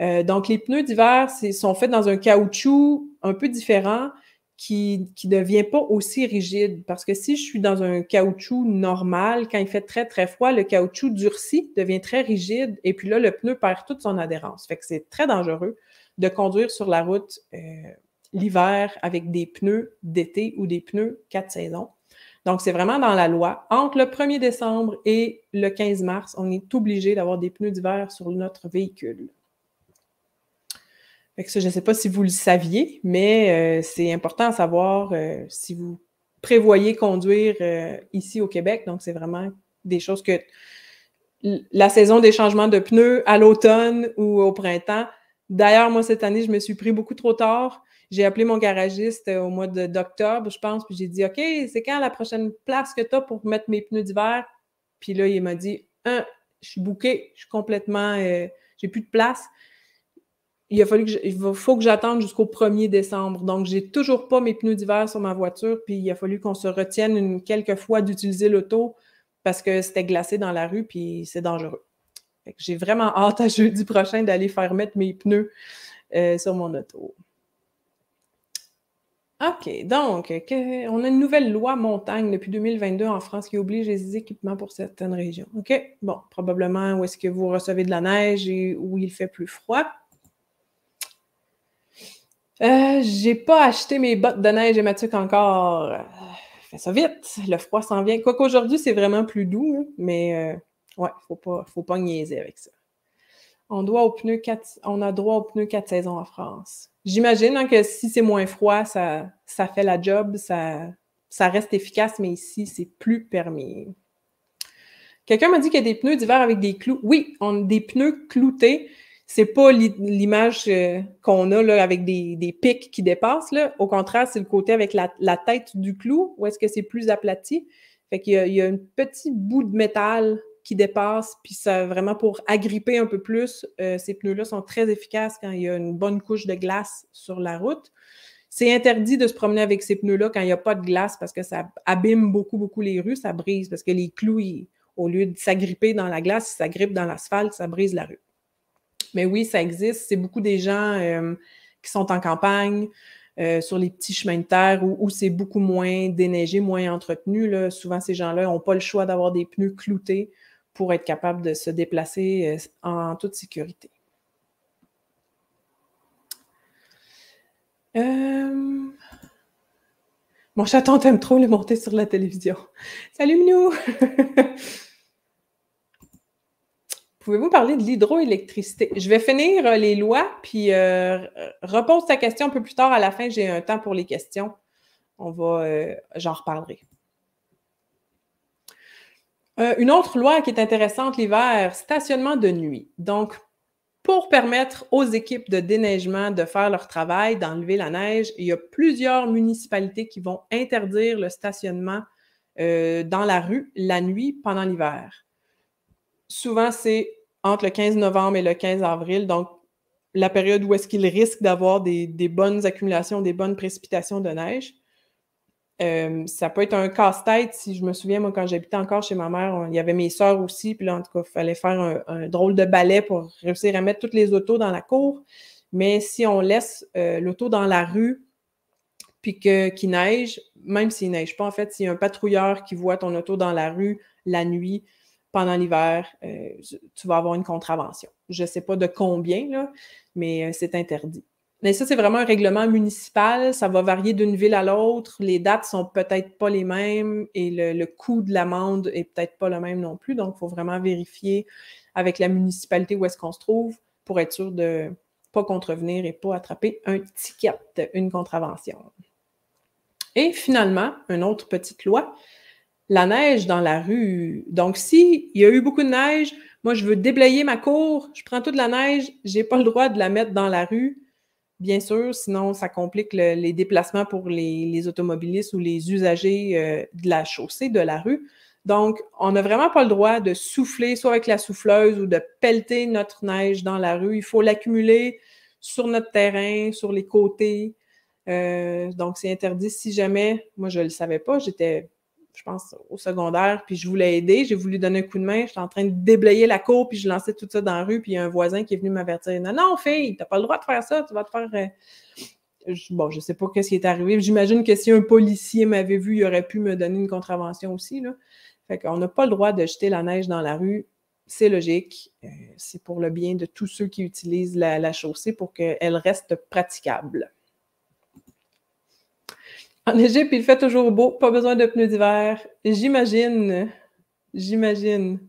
Euh, donc, les pneus d'hiver sont faits dans un caoutchouc un peu différent qui ne devient pas aussi rigide. Parce que si je suis dans un caoutchouc normal, quand il fait très, très froid, le caoutchouc durcit, devient très rigide, et puis là, le pneu perd toute son adhérence. Fait que c'est très dangereux de conduire sur la route euh, l'hiver avec des pneus d'été ou des pneus quatre saisons. Donc, c'est vraiment dans la loi. Entre le 1er décembre et le 15 mars, on est obligé d'avoir des pneus d'hiver sur notre véhicule je ne sais pas si vous le saviez, mais euh, c'est important à savoir euh, si vous prévoyez conduire euh, ici au Québec. Donc, c'est vraiment des choses que la saison des changements de pneus à l'automne ou au printemps. D'ailleurs, moi, cette année, je me suis pris beaucoup trop tard. J'ai appelé mon garagiste au mois d'octobre, je pense, puis j'ai dit OK, c'est quand la prochaine place que tu as pour mettre mes pneus d'hiver? Puis là, il m'a dit Un, Je suis bouqué, je suis complètement, j'ai plus de place il a fallu que faut que j'attende jusqu'au 1er décembre. Donc, j'ai toujours pas mes pneus d'hiver sur ma voiture, puis il a fallu qu'on se retienne une, quelques fois d'utiliser l'auto parce que c'était glacé dans la rue, puis c'est dangereux. J'ai vraiment hâte à jeudi prochain d'aller faire mettre mes pneus euh, sur mon auto. OK, donc, on a une nouvelle loi montagne depuis 2022 en France qui oblige les équipements pour certaines régions. OK, bon, probablement où est-ce que vous recevez de la neige et où il fait plus froid. Euh, j'ai pas acheté mes bottes de neige et ma tuque encore. Euh, fais ça vite, le froid s'en vient. Quoique aujourd'hui, c'est vraiment plus doux, hein, mais euh, ouais, faut pas, faut pas niaiser avec ça. On, doit on a droit aux pneus quatre saisons en France. J'imagine hein, que si c'est moins froid, ça, fait la job, ça, ça reste efficace, mais ici, c'est plus permis. Quelqu'un m'a dit qu'il y a des pneus d'hiver avec des clous. Oui, on a des pneus cloutés c'est pas l'image euh, qu'on a là, avec des, pics qui dépassent. Là. Au contraire, c'est le côté avec la, tête du clou, où est-ce que c'est plus aplati. Fait qu'il y a, un petit bout de métal qui dépasse, puis ça vraiment pour agripper un peu plus. Euh, ces pneus-là sont très efficaces quand il y a une bonne couche de glace sur la route. C'est interdit de se promener avec ces pneus-là quand il n'y a pas de glace parce que ça abîme beaucoup, beaucoup les rues, ça brise parce que les clous, au lieu de s'agripper dans la glace, ça grippe dans l'asphalte, ça brise la rue. Mais oui, ça existe. C'est beaucoup des gens euh, qui sont en campagne, euh, sur les petits chemins de terre où, c'est beaucoup moins déneigé, moins entretenu. Souvent, ces gens-là n'ont pas le choix d'avoir des pneus cloutés pour être capables de se déplacer euh, en toute sécurité. Mon chaton t'aime trop le monter sur la télévision. Salut nous Pouvez-vous parler de l'hydroélectricité? Je vais finir euh, les lois, puis euh, repose ta question un peu plus tard. À la fin, j'ai un temps pour les questions. On va, euh, j'en reparlerai. une autre loi qui est intéressante l'hiver, stationnement de nuit. Donc, pour permettre aux équipes de déneigement de faire leur travail, d'enlever la neige, il y a plusieurs municipalités qui vont interdire le stationnement dans la rue la nuit pendant l'hiver souvent, c'est entre le 15 novembre et le 15 avril, donc la période où est-ce qu'il risque d'avoir des, bonnes accumulations, des bonnes précipitations de neige. Euh, ça peut être un casse-tête. Si je me souviens, moi, quand j'habitais encore chez ma mère, il y avait mes sœurs aussi. Puis là, en tout cas, il fallait faire un, drôle de balai pour réussir à mettre toutes les autos dans la cour. Mais si on laisse euh, l'auto dans la rue, puis qu'il neige, même s'il neige pas, en fait, s'il y a un patrouilleur qui voit ton auto dans la rue la nuit, pendant l'hiver, euh, tu vas avoir une contravention. Je ne sais pas de combien, là, mais euh, c'est interdit. Mais ça, c'est vraiment un règlement municipal. Ça va varier d'une ville à l'autre. Les dates ne sont peut-être pas les mêmes et le, coût de l'amende n'est peut-être pas le même non plus. Donc, il faut vraiment vérifier avec la municipalité où est-ce qu'on se trouve pour être sûr de ne pas contrevenir et pas attraper un ticket, une contravention. Et finalement, une autre petite loi, la neige dans la rue. Donc, si il y a eu beaucoup de neige, moi, je veux déblayer ma cour, je prends toute la neige, je n'ai pas le droit de la mettre dans la rue, bien sûr, sinon ça complique les déplacements pour les, automobilistes ou les usagers euh, de la chaussée, de la rue. Donc, on n'a vraiment pas le droit de souffler, soit avec la souffleuse ou de pelleter notre neige dans la rue. Il faut l'accumuler sur notre terrain, sur les côtés. Euh, donc, c'est interdit si jamais, moi je ne le savais pas, j'étais je pense, au secondaire, puis je voulais aider, j'ai voulu donner un coup de main, j'étais en train de déblayer la cour, puis je lançais tout ça dans la rue, puis il y a un voisin qui est venu m'avertir. Non, non, fille, t'as pas le droit de faire ça, tu vas te faire... Euh, bon, je sais pas ce qui est arrivé. J'imagine que si un policier m'avait vu, il aurait pu me donner une contravention aussi, là. Fait qu'on n'a pas le droit de jeter la neige dans la rue. C'est logique. Euh, c'est pour le bien de tous ceux qui utilisent la, la chaussée pour qu'elle reste praticable. En Égypte, il fait toujours beau, pas besoin de pneus d'hiver. J'imagine. J'imagine.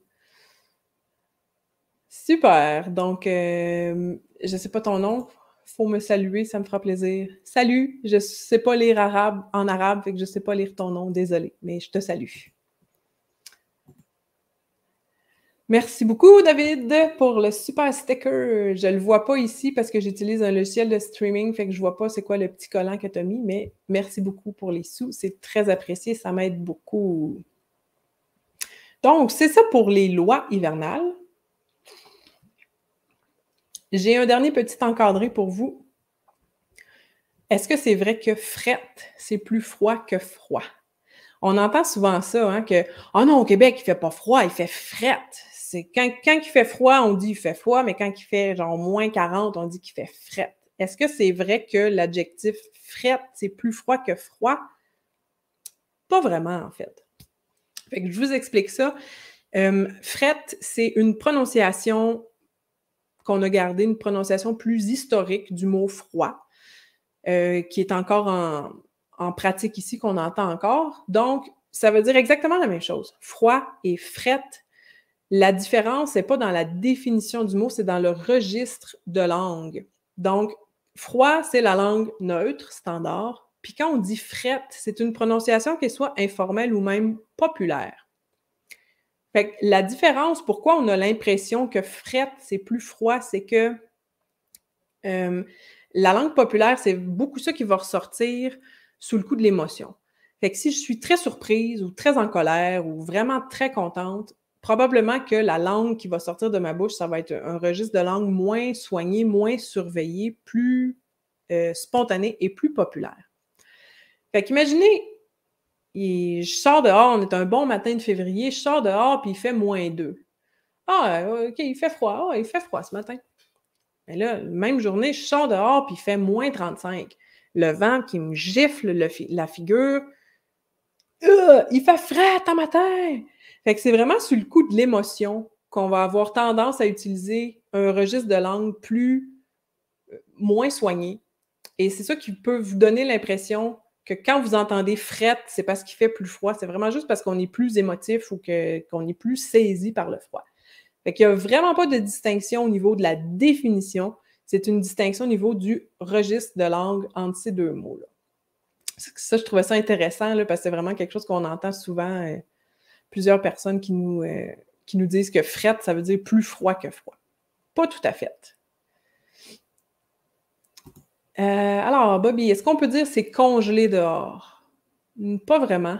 Super. Donc, euh, je ne sais pas ton nom. Faut me saluer, ça me fera plaisir. Salut. Je ne sais pas lire arabe en arabe, fait que je ne sais pas lire ton nom, désolé, mais je te salue. Merci beaucoup, David, pour le super sticker. Je ne le vois pas ici parce que j'utilise un logiciel de streaming, fait que je ne vois pas c'est quoi le petit collant que tu as mis, mais merci beaucoup pour les sous. C'est très apprécié, ça m'aide beaucoup. Donc, c'est ça pour les lois hivernales. J'ai un dernier petit encadré pour vous. Est-ce que c'est vrai que fret, c'est plus froid que froid? On entend souvent ça, hein, que oh non, au Québec, il ne fait pas froid, il fait fret quand, il fait froid, on dit il fait froid, mais quand il fait genre moins 40, on dit qu'il fait fret. Est-ce que c'est vrai que l'adjectif fret, c'est plus froid que froid? Pas vraiment, en fait. que je vous explique ça. Euh, fret, c'est une prononciation qu'on a gardée, une prononciation plus historique du mot froid, euh, qui est encore en, en pratique ici, qu'on entend encore. Donc, ça veut dire exactement la même chose. Froid et fret, la différence, c'est pas dans la définition du mot, c'est dans le registre de langue. Donc, froid, c'est la langue neutre, standard. Puis quand on dit frette c'est une prononciation qui soit informelle ou même populaire. Fait que la différence, pourquoi on a l'impression que fret, c'est plus froid, c'est que euh, la langue populaire, c'est beaucoup ça qui va ressortir sous le coup de l'émotion. Fait que si je suis très surprise ou très en colère ou vraiment très contente, probablement que la langue qui va sortir de ma bouche, ça va être un registre de langue moins soigné, moins surveillé, plus euh, spontané et plus populaire. Fait qu'imaginez, je sors dehors, on est un bon matin de février, je sors dehors, puis il fait moins 2. Ah, OK, il fait froid. Ah, il fait froid ce matin. Mais là, même journée, je sors dehors, puis il fait moins 35. Le vent qui me gifle la figure, il fait frais à matin. Fait que c'est vraiment sur le coup de l'émotion qu'on va avoir tendance à utiliser un registre de langue plus euh, moins soigné. Et c'est ça qui peut vous donner l'impression que quand vous entendez fret, c'est parce qu'il fait plus froid. C'est vraiment juste parce qu'on est plus émotif ou qu'on est plus saisi par le froid. Fait qu'il n'y a vraiment pas de distinction au niveau de la définition. C'est une distinction au niveau du registre de langue entre ces deux mots-là ça, je trouvais ça intéressant, là, parce que c'est vraiment quelque chose qu'on entend souvent. Euh, plusieurs personnes qui nous, euh, qui nous disent que fret, ça veut dire plus froid que froid. Pas tout à fait. Euh, alors, Bobby, est-ce qu'on peut dire c'est congelé dehors? Hmm, pas vraiment.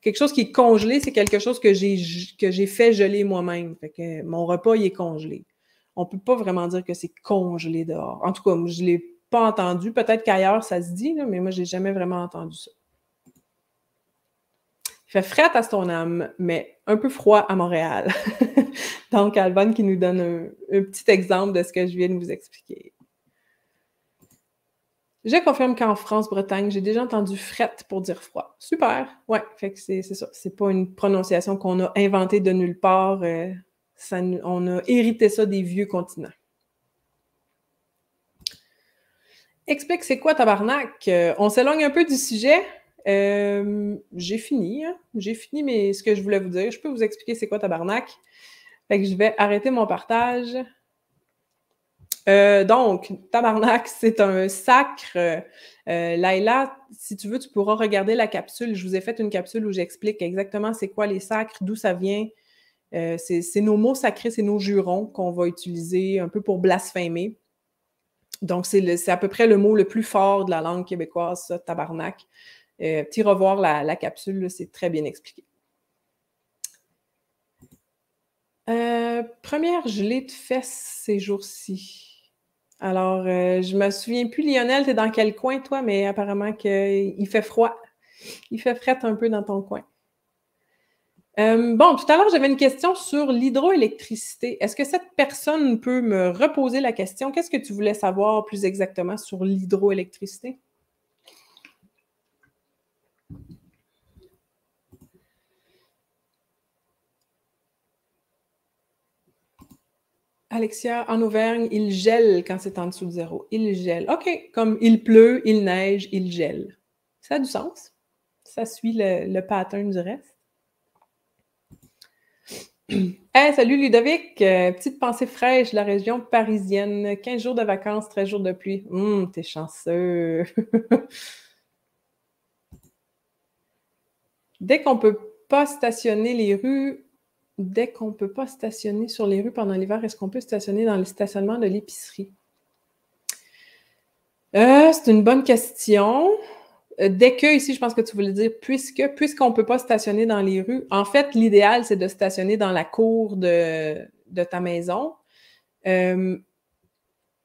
Quelque chose qui est congelé, c'est quelque chose que j'ai, fait geler moi-même. que mon repas, il est congelé. On ne peut pas vraiment dire que c'est congelé dehors. En tout cas, je l'ai entendu. Peut-être qu'ailleurs, ça se dit, mais moi, j'ai jamais vraiment entendu ça. Il fait fret à son âme, mais un peu froid à Montréal. Donc, Alban qui nous donne un, petit exemple de ce que je viens de vous expliquer. Je confirme qu'en France, Bretagne, j'ai déjà entendu fret pour dire froid. Super. Ouais, fait que c'est ça. C'est pas une prononciation qu'on a inventée de nulle part. Euh, on a hérité ça des vieux continents. Explique, c'est quoi tabarnak? Euh, on s'éloigne un peu du sujet. Euh, j'ai fini. Hein. J'ai fini mais ce que je voulais vous dire. Je peux vous expliquer c'est quoi tabarnak. Fait que je vais arrêter mon partage. Euh, donc, tabarnak, c'est un sacre. Laila, si tu veux, tu pourras regarder la capsule. Je vous ai fait une capsule où j'explique exactement c'est quoi les sacres, d'où ça vient. c'est nos mots sacrés, c'est nos jurons qu'on va utiliser un peu pour blasphémer. Donc, c'est à peu près le mot le plus fort de la langue québécoise, ça, tabarnak. Euh, petit revoir la, capsule, c'est très bien expliqué. Euh, première gelée de fesses ces jours-ci. Alors, je euh, je me souviens plus, Lionel, t'es dans quel coin, toi, mais apparemment qu'il fait froid. Il fait fret un peu dans ton coin. Euh, bon, tout à l'heure, j'avais une question sur l'hydroélectricité. Est-ce que cette personne peut me reposer la question? Qu'est-ce que tu voulais savoir plus exactement sur l'hydroélectricité? Alexia, en Auvergne, il gèle quand c'est en dessous de zéro. Il gèle. OK, comme il pleut, il neige, il gèle. Ça a du sens. Ça suit le, le pattern du reste. Hey, salut Ludovic! Euh, petite pensée fraîche de la région parisienne. 15 jours de vacances, 13 jours de pluie. Hum, t'es chanceux! dès qu'on peut pas stationner les rues, dès qu'on peut pas stationner sur les rues pendant l'hiver, est-ce qu'on peut stationner dans le stationnement de l'épicerie? Euh, c'est une bonne question. Euh, dès que, ici, je pense que tu voulais dire, puisque, puisqu'on ne peut pas stationner dans les rues, en fait, l'idéal, c'est de stationner dans la cour de, ta maison. Euh,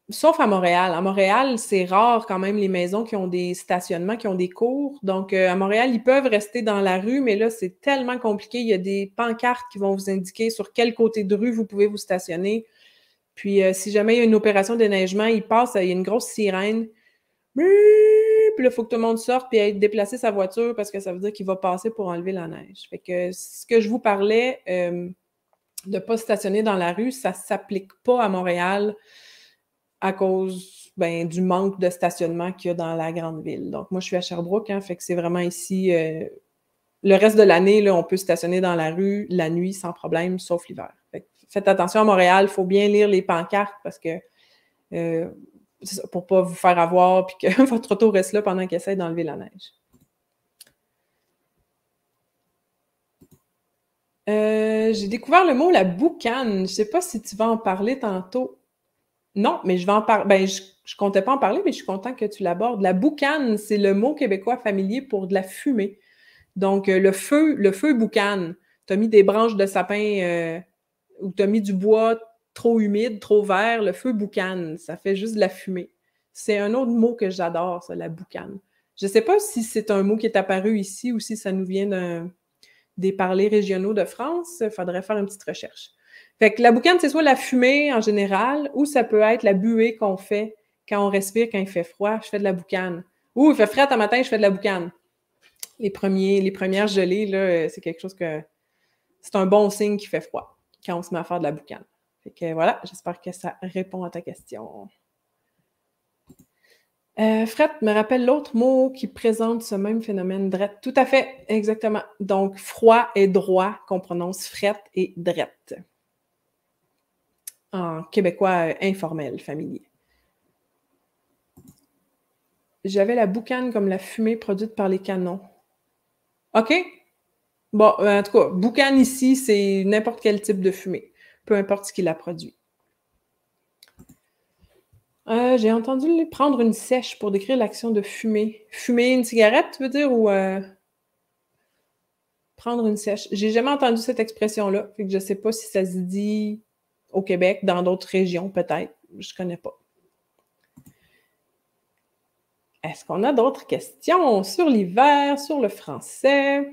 sauf à Montréal. À Montréal, c'est rare quand même les maisons qui ont des stationnements, qui ont des cours. Donc, euh, à Montréal, ils peuvent rester dans la rue, mais là, c'est tellement compliqué. Il y a des pancartes qui vont vous indiquer sur quel côté de rue vous pouvez vous stationner. Puis, si jamais il y a une opération de neigement, ils passent, il y a une grosse sirène. Puis là, il faut que tout le monde sorte puis aille déplacer sa voiture parce que ça veut dire qu'il va passer pour enlever la neige. Fait que ce que je vous parlais euh, de ne pas stationner dans la rue, ça ne s'applique pas à Montréal à cause ben, du manque de stationnement qu'il y a dans la grande ville. Donc, moi, je suis à Sherbrooke, hein, fait que c'est vraiment ici. Euh, le reste de l'année, on peut stationner dans la rue la nuit sans problème, sauf l'hiver. Faites attention à Montréal, il faut bien lire les pancartes parce que euh, pour pas vous faire avoir puis que votre auto reste là pendant qu'elle essaie d'enlever la neige. Euh, j'ai découvert le mot la boucane. Je sais pas si tu vas en parler tantôt. Non, mais je vais en parler. Ben, je ne comptais pas en parler, mais je suis content que tu l'abordes. La boucane, c'est le mot québécois familier pour de la fumée. Donc, euh, le feu, le feu boucane. Tu as mis des branches de sapin euh, ou tu as mis du bois, trop humide, trop vert, le feu boucane, ça fait juste de la fumée. C'est un autre mot que j'adore, ça, la boucane. Je ne sais pas si c'est un mot qui est apparu ici ou si ça nous vient des parlers régionaux de France. Il faudrait faire une petite recherche. Fait que la boucane, c'est soit la fumée en général ou ça peut être la buée qu'on fait quand on respire, quand il fait froid. Je fais de la boucane. Ou il fait frais un matin, je fais de la boucane. Les, premiers, les premières gelées, là, c'est quelque chose que. C'est un bon signe qu'il fait froid quand on se met à faire de la boucane. Fait que voilà, j'espère que ça répond à ta question. Euh, me rappelle l'autre mot qui présente ce même phénomène, drette. Tout à fait, exactement. Donc, froid et droit, qu'on prononce fret et drette. En québécois euh, informel, familier. J'avais la boucane comme la fumée produite par les canons. OK? Bon, euh, en tout cas, boucane ici, c'est n'importe quel type de fumée peu importe ce qui la produit. Euh, j'ai entendu prendre une sèche pour décrire l'action de fumer. Fumer une cigarette, tu veux dire, ou euh, prendre une sèche. J'ai jamais entendu cette expression-là, je ne sais pas si ça se dit au Québec, dans d'autres régions, peut-être. Je ne connais pas. Est-ce qu'on a d'autres questions sur l'hiver, sur le français?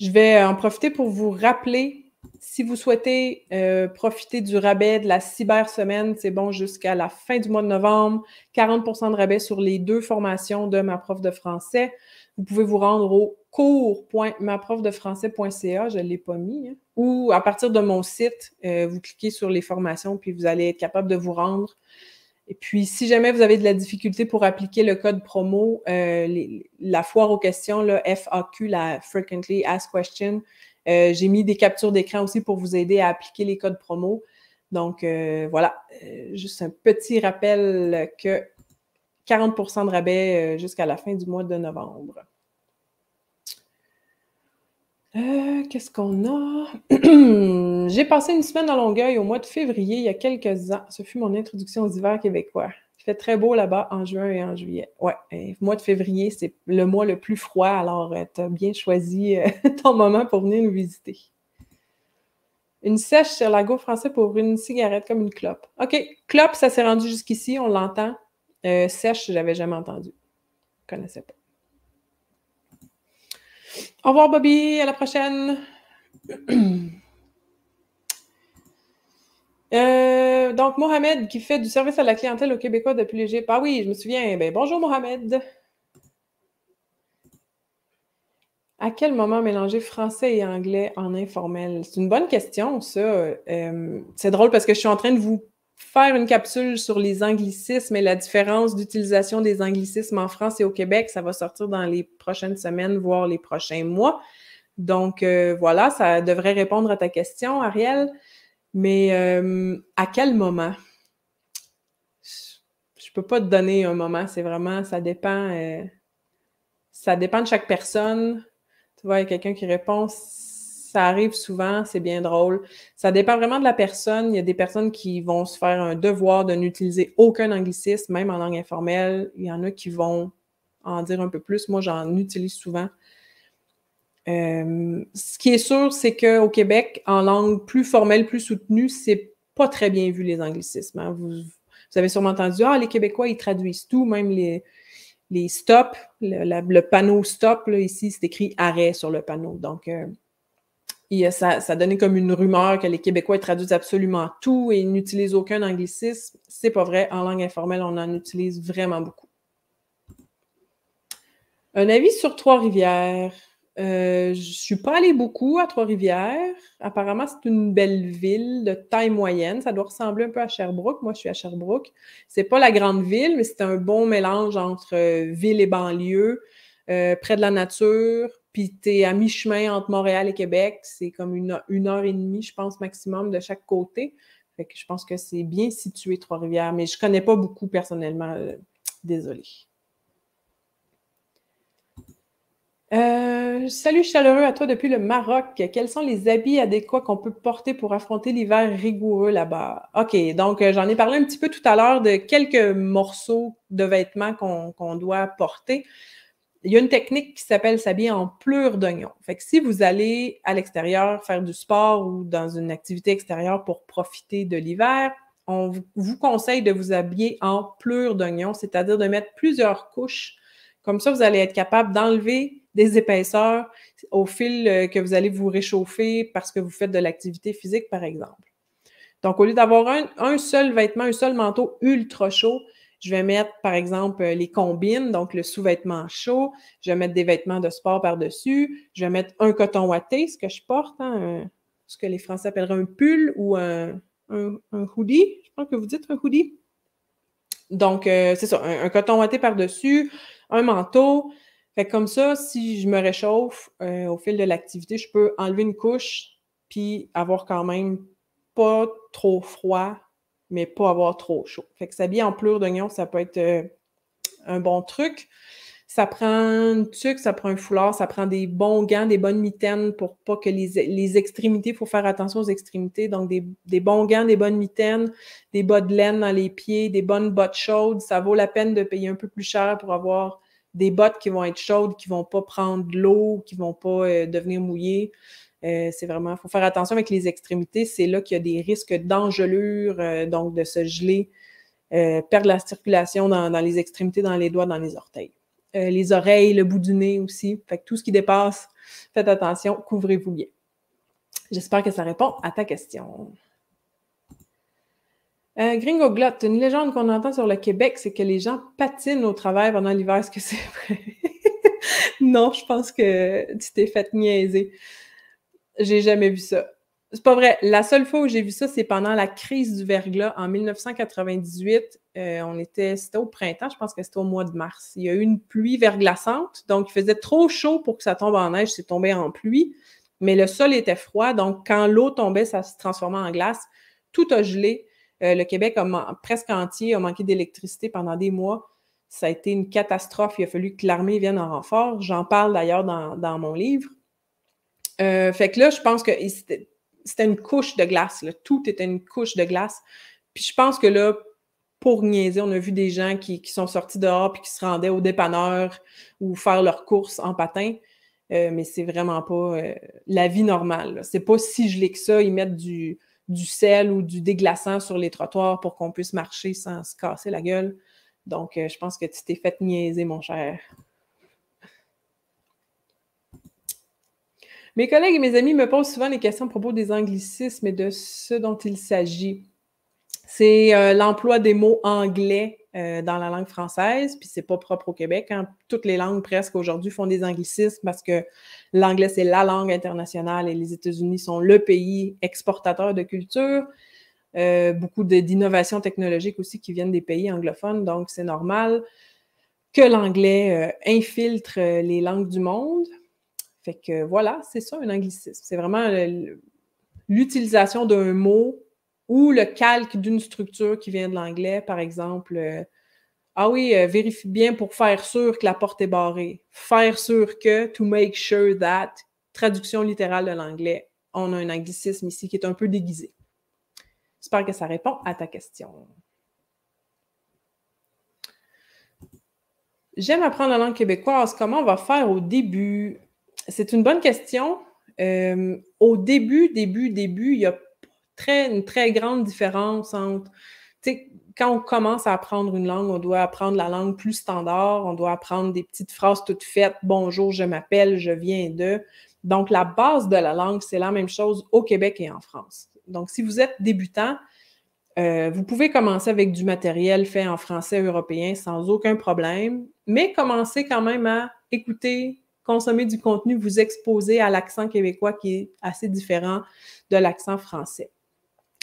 Je vais en profiter pour vous rappeler si vous souhaitez euh, profiter du rabais de la cyber semaine, c'est bon jusqu'à la fin du mois de novembre. 40 de rabais sur les deux formations de ma prof de français. Vous pouvez vous rendre au cours.maprofdefrançais.ca, je ne l'ai pas mis, hein, ou à partir de mon site, euh, vous cliquez sur les formations, puis vous allez être capable de vous rendre. Et puis, si jamais vous avez de la difficulté pour appliquer le code promo, euh, la foire aux questions, le FAQ, la Frequently Asked Question, euh, j'ai mis des captures d'écran aussi pour vous aider à appliquer les codes promo. Donc, euh, voilà, euh, juste un petit rappel que 40 de rabais jusqu'à la fin du mois de novembre. Qu'est-ce qu'on a? j'ai passé une semaine à Longueuil au mois de février, il y a quelques ans. Ce fut mon introduction aux hivers québécois très beau là-bas en juin et en juillet. Ouais. le mois de février, c'est le mois le plus froid, alors euh, tu as bien choisi euh, ton moment pour venir nous visiter. Une sèche sur gauche français pour une cigarette comme une clope. OK. Clope, ça s'est rendu jusqu'ici, on l'entend. Sèche, euh, sèche, j'avais jamais entendu. Je connaissais pas. Au revoir, Bobby. À la prochaine. Euh, donc, Mohamed qui fait du service à la clientèle au Québécois depuis l'Égypte. Ah oui, je me souviens. Ben, bonjour, Mohamed. À quel moment mélanger français et anglais en informel? C'est une bonne question, ça. Euh, c'est drôle parce que je suis en train de vous faire une capsule sur les anglicismes et la différence d'utilisation des anglicismes en France et au Québec. Ça va sortir dans les prochaines semaines, voire les prochains mois. Donc, euh, voilà, ça devrait répondre à ta question, Ariel. Mais euh, à quel moment? Je ne peux pas te donner un moment, c'est vraiment, ça dépend, euh, ça dépend de chaque personne. Tu vois, il y a quelqu'un qui répond, ça arrive souvent, c'est bien drôle. Ça dépend vraiment de la personne. Il y a des personnes qui vont se faire un devoir de n'utiliser aucun anglicisme, même en langue informelle. Il y en a qui vont en dire un peu plus. Moi, j'en utilise souvent. Euh, ce qui est sûr, c'est qu'au Québec, en langue plus formelle, plus soutenue, c'est pas très bien vu les anglicismes. Hein. Vous, avez sûrement entendu Ah, les Québécois, ils traduisent tout, même les, stops, le, panneau stop, là, ici, c'est écrit arrêt sur le panneau. Donc, euh, ça, ça donnait comme une rumeur que les Québécois traduisent absolument tout et n'utilisent aucun anglicisme. C'est pas vrai. En langue informelle, on en utilise vraiment beaucoup. Un avis sur Trois-Rivières. Euh, je suis pas allée beaucoup à Trois-Rivières. Apparemment, c'est une belle ville de taille moyenne. Ça doit ressembler un peu à Sherbrooke. Moi, je suis à Sherbrooke. C'est pas la grande ville, mais c'est un bon mélange entre euh, ville et banlieue, euh, près de la nature. Puis es à mi-chemin entre Montréal et Québec. C'est comme une heure, et demie, je pense, maximum de chaque côté. Fait que je pense que c'est bien situé, Trois-Rivières, mais je connais pas beaucoup personnellement. Désolée. Euh, salut chaleureux à toi depuis le Maroc. Quels sont les habits adéquats qu'on peut porter pour affronter l'hiver rigoureux là-bas? OK, donc euh, j'en ai parlé un petit peu tout à l'heure de quelques morceaux de vêtements qu'on doit porter. Il y a une technique qui s'appelle s'habiller en pleure d'oignon. Fait que si vous allez à l'extérieur faire du sport ou dans une activité extérieure pour profiter de l'hiver, on vous conseille de vous habiller en pleure d'oignon, c'est-à-dire de mettre plusieurs couches comme ça, vous allez être capable d'enlever des épaisseurs au fil euh, que vous allez vous réchauffer parce que vous faites de l'activité physique, par exemple. Donc, au lieu d'avoir un, seul vêtement, un seul manteau ultra chaud, je vais mettre, par exemple, euh, les combines, donc le sous-vêtement chaud. Je vais mettre des vêtements de sport par-dessus. Je vais mettre un coton ouaté, ce que je porte, hein, ce que les Français appelleraient un pull ou un, un, hoodie. Je pense que vous dites un hoodie. Donc, euh, c'est ça, un, coton ouaté par-dessus, un manteau. Fait que comme ça, si je me réchauffe euh, au fil de l'activité, je peux enlever une couche puis avoir quand même pas trop froid, mais pas avoir trop chaud. Fait que s'habiller en pleure d'oignon, ça peut être euh, un bon truc. Ça prend une tuque, ça prend un foulard, ça prend des bons gants, des bonnes mitaines pour pas que les, extrémités, il faut faire attention aux extrémités. Donc, des, bons gants, des bonnes mitaines, des bas de laine dans les pieds, des bonnes bottes chaudes. Ça vaut la peine de payer un peu plus cher pour avoir des bottes qui vont être chaudes, qui vont pas prendre l'eau, qui vont pas euh, devenir mouillées. Euh, c'est vraiment, il faut faire attention avec les extrémités. C'est là qu'il y a des risques d'engelure, euh, donc de se geler, perdre la circulation dans, les extrémités, dans les doigts, dans les orteils. Euh, les oreilles, le bout du nez aussi. Fait que tout ce qui dépasse, faites attention, couvrez-vous bien. J'espère que ça répond à ta question. Euh, Gringo Glotte, une légende qu'on entend sur le Québec, c'est que les gens patinent au travail pendant l'hiver. Est-ce que c'est vrai? non, je pense que tu t'es fait niaiser. J'ai jamais vu ça. C'est pas vrai. La seule fois où j'ai vu ça, c'est pendant la crise du verglas en 1998. Euh, on était, c'était au printemps, je pense que c'était au mois de mars. Il y a eu une pluie verglaçante, donc il faisait trop chaud pour que ça tombe en neige, c'est tombé en pluie, mais le sol était froid, donc quand l'eau tombait, ça se transformait en glace. Tout a gelé. Euh, le Québec a presque entier a manqué d'électricité pendant des mois. Ça a été une catastrophe. Il a fallu que l'armée vienne en renfort. J'en parle d'ailleurs dans, mon livre. Euh, fait que là, je pense que c'était une couche de glace. Tout était une couche de glace. Puis je pense que là, pour niaiser, on a vu des gens qui, sont sortis dehors puis qui se rendaient au dépanneur ou faire leurs courses en patin. Euh, mais c'est vraiment pas euh, la vie normale. C'est pas si gelé que ça. Ils mettent du, sel ou du déglaçant sur les trottoirs pour qu'on puisse marcher sans se casser la gueule. Donc, euh, je pense que tu t'es fait niaiser, mon cher. Mes collègues et mes amis me posent souvent les questions à propos des anglicismes et de ce dont il s'agit. C'est euh, l'emploi des mots anglais euh, dans la langue française, puis c'est pas propre au Québec. Hein. Toutes les langues presque aujourd'hui font des anglicismes parce que l'anglais c'est la langue internationale et les États-Unis sont le pays exportateur de culture. Euh, beaucoup d'innovations technologiques aussi qui viennent des pays anglophones, donc c'est normal que l'anglais infiltre les langues du monde. Fait que voilà, c'est ça un anglicisme. C'est vraiment l'utilisation d'un mot ou le calque d'une structure qui vient de l'anglais, par exemple. Euh, ah oui, euh, vérifie bien pour faire sûr que la porte est barrée. Faire sûr que, to make sure that, traduction littérale de l'anglais. On a un anglicisme ici qui est un peu déguisé. J'espère que ça répond à ta question. J'aime apprendre la langue québécoise. Comment on va faire au début? C'est une bonne question. Euh, au début, début, début, il y a très, une très grande différence entre. Quand on commence à apprendre une langue, on doit apprendre la langue plus standard, on doit apprendre des petites phrases toutes faites. Bonjour, je m'appelle, je viens de. Donc, la base de la langue, c'est la même chose au Québec et en France. Donc, si vous êtes débutant, euh, vous pouvez commencer avec du matériel fait en français européen sans aucun problème, mais commencez quand même à écouter, consommer du contenu, vous exposer à l'accent québécois qui est assez différent de l'accent français.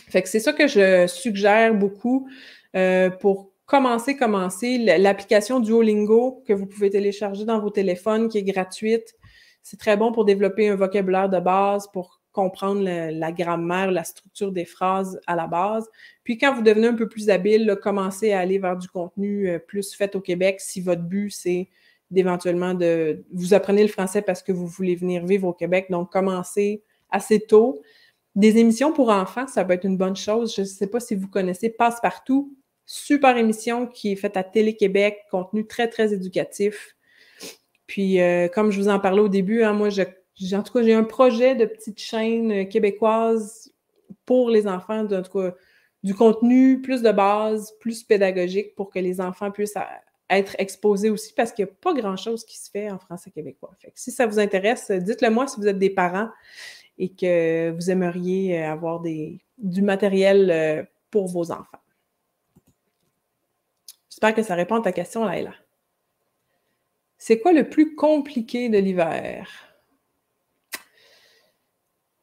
Fait que c'est ça que je suggère beaucoup euh, pour commencer, commencer. L'application Duolingo que vous pouvez télécharger dans vos téléphones, qui est gratuite, c'est très bon pour développer un vocabulaire de base, pour comprendre la grammaire, la structure des phrases à la base. Puis quand vous devenez un peu plus habile, commencez à aller vers du contenu euh, plus fait au Québec si votre but, c'est d'éventuellement de vous apprenez le français parce que vous voulez venir vivre au Québec, donc commencez assez tôt. Des émissions pour enfants, ça peut être une bonne chose. Je ne sais pas si vous connaissez Passe-Partout, super émission qui est faite à Télé-Québec, contenu très, très éducatif. Puis, euh, comme je vous en parlais au début, hein, moi, en tout cas, j'ai un projet de petite chaîne québécoise pour les enfants, en tout du contenu plus de base, plus pédagogique pour que les enfants puissent être exposé aussi parce qu'il n'y a pas grand-chose qui se fait en France français québécois. si ça vous intéresse, dites-le moi si vous êtes des parents et que vous aimeriez euh, avoir des, du matériel euh, pour vos enfants. J'espère que ça répond à ta question, Laila. C'est quoi le plus compliqué de l'hiver?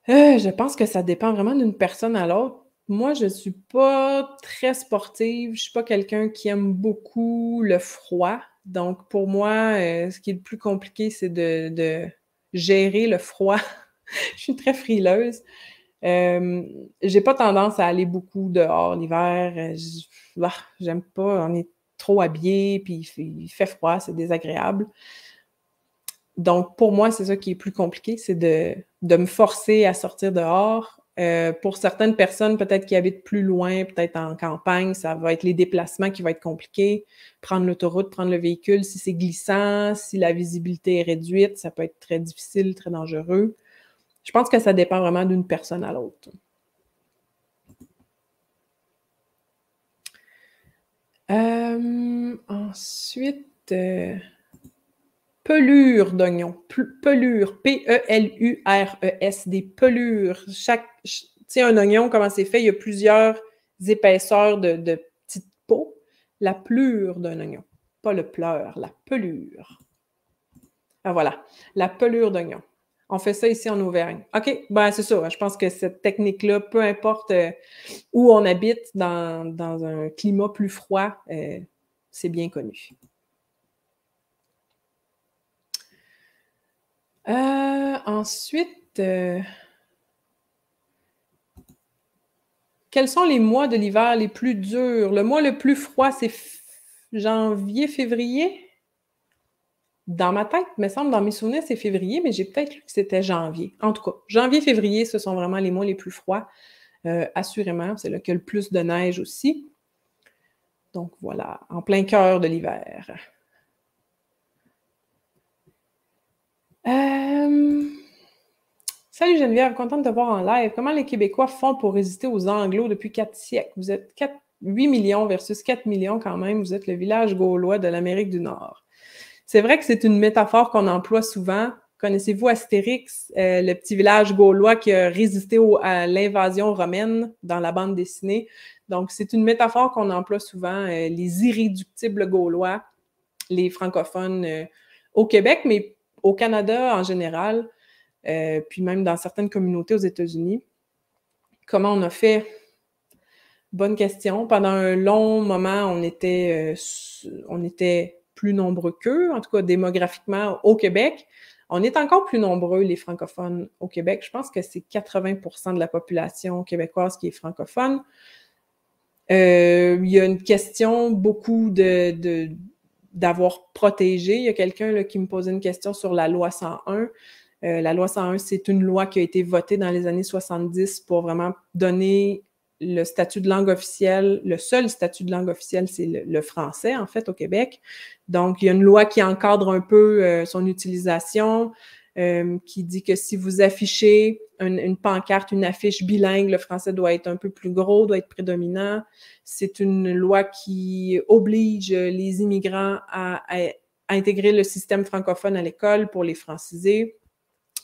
Euh, je pense que ça dépend vraiment d'une personne à l'autre. Moi, je ne suis pas très sportive. Je ne suis pas quelqu'un qui aime beaucoup le froid. Donc, pour moi, euh, ce qui est le plus compliqué, c'est de, gérer le froid. je suis très frileuse. Je euh, j'ai pas tendance à aller beaucoup dehors l'hiver. Euh, bah, j'aime pas, on est trop habillés, puis il fait, froid, c'est désagréable. Donc, pour moi, c'est ça qui est plus compliqué, c'est de, me forcer à sortir dehors euh, pour certaines personnes, peut-être qui habitent plus loin, peut-être en campagne, ça va être les déplacements qui vont être compliqués. Prendre l'autoroute, prendre le véhicule, si c'est glissant, si la visibilité est réduite, ça peut être très difficile, très dangereux. Je pense que ça dépend vraiment d'une personne à l'autre. Euh, ensuite, euh, pelure doignon pelure P-E-L-U-R-E-S, des pelures. Chaque, tu un oignon, comment c'est fait? Il y a plusieurs épaisseurs de, petites peaux. La pelure d'un oignon, pas le pleur, la pelure. Ah, voilà, la pelure d'oignon. On fait ça ici en Auvergne. OK, ben c'est ça. Je pense que cette technique-là, peu importe euh, où on habite dans, un climat plus froid, euh, c'est bien connu. Euh, ensuite, euh, quels sont les mois de l'hiver les plus durs? Le mois le plus froid, c'est janvier, février? Dans ma tête, me semble, dans mes souvenirs, c'est février, mais j'ai peut-être lu que c'était janvier. En tout cas, janvier, février, ce sont vraiment les mois les plus froids. Euh, assurément, c'est là qu'il y a le plus de neige aussi. Donc voilà, en plein cœur de l'hiver. Euh, Salut Geneviève, contente de te voir en live. Comment les Québécois font pour résister aux Anglo depuis quatre siècles? Vous êtes 8 millions versus 4 millions quand même. Vous êtes le village gaulois de l'Amérique du Nord. C'est vrai que c'est une métaphore qu'on emploie souvent. Connaissez-vous Astérix, euh, le petit village gaulois qui a résisté à l'invasion romaine dans la bande dessinée? Donc, c'est une métaphore qu'on emploie souvent, euh, les irréductibles gaulois, les francophones au Québec, mais au Canada en général, euh, puis même dans certaines communautés aux États-Unis. Comment on a fait? Bonne question. Pendant un long moment, on était, euh, on était plus nombreux qu'eux, en tout cas démographiquement au Québec. On est encore plus nombreux, les francophones, au Québec. Je pense que c'est 80 de la population québécoise qui est francophone. Euh, il y a une question beaucoup de d'avoir protégé. Il y a quelqu'un qui me posait une question sur la loi 101. Euh, la loi 101, c'est une loi qui a été votée dans les années 70 pour vraiment donner le statut de langue officielle. Le seul statut de langue officielle, c'est le, français, en fait, au Québec. Donc, il y a une loi qui encadre un peu euh, son utilisation. Euh, qui dit que si vous affichez une, pancarte, une affiche bilingue, le français doit être un peu plus gros, doit être prédominant. C'est une loi qui oblige les immigrants à, intégrer le système francophone à l'école pour les franciser.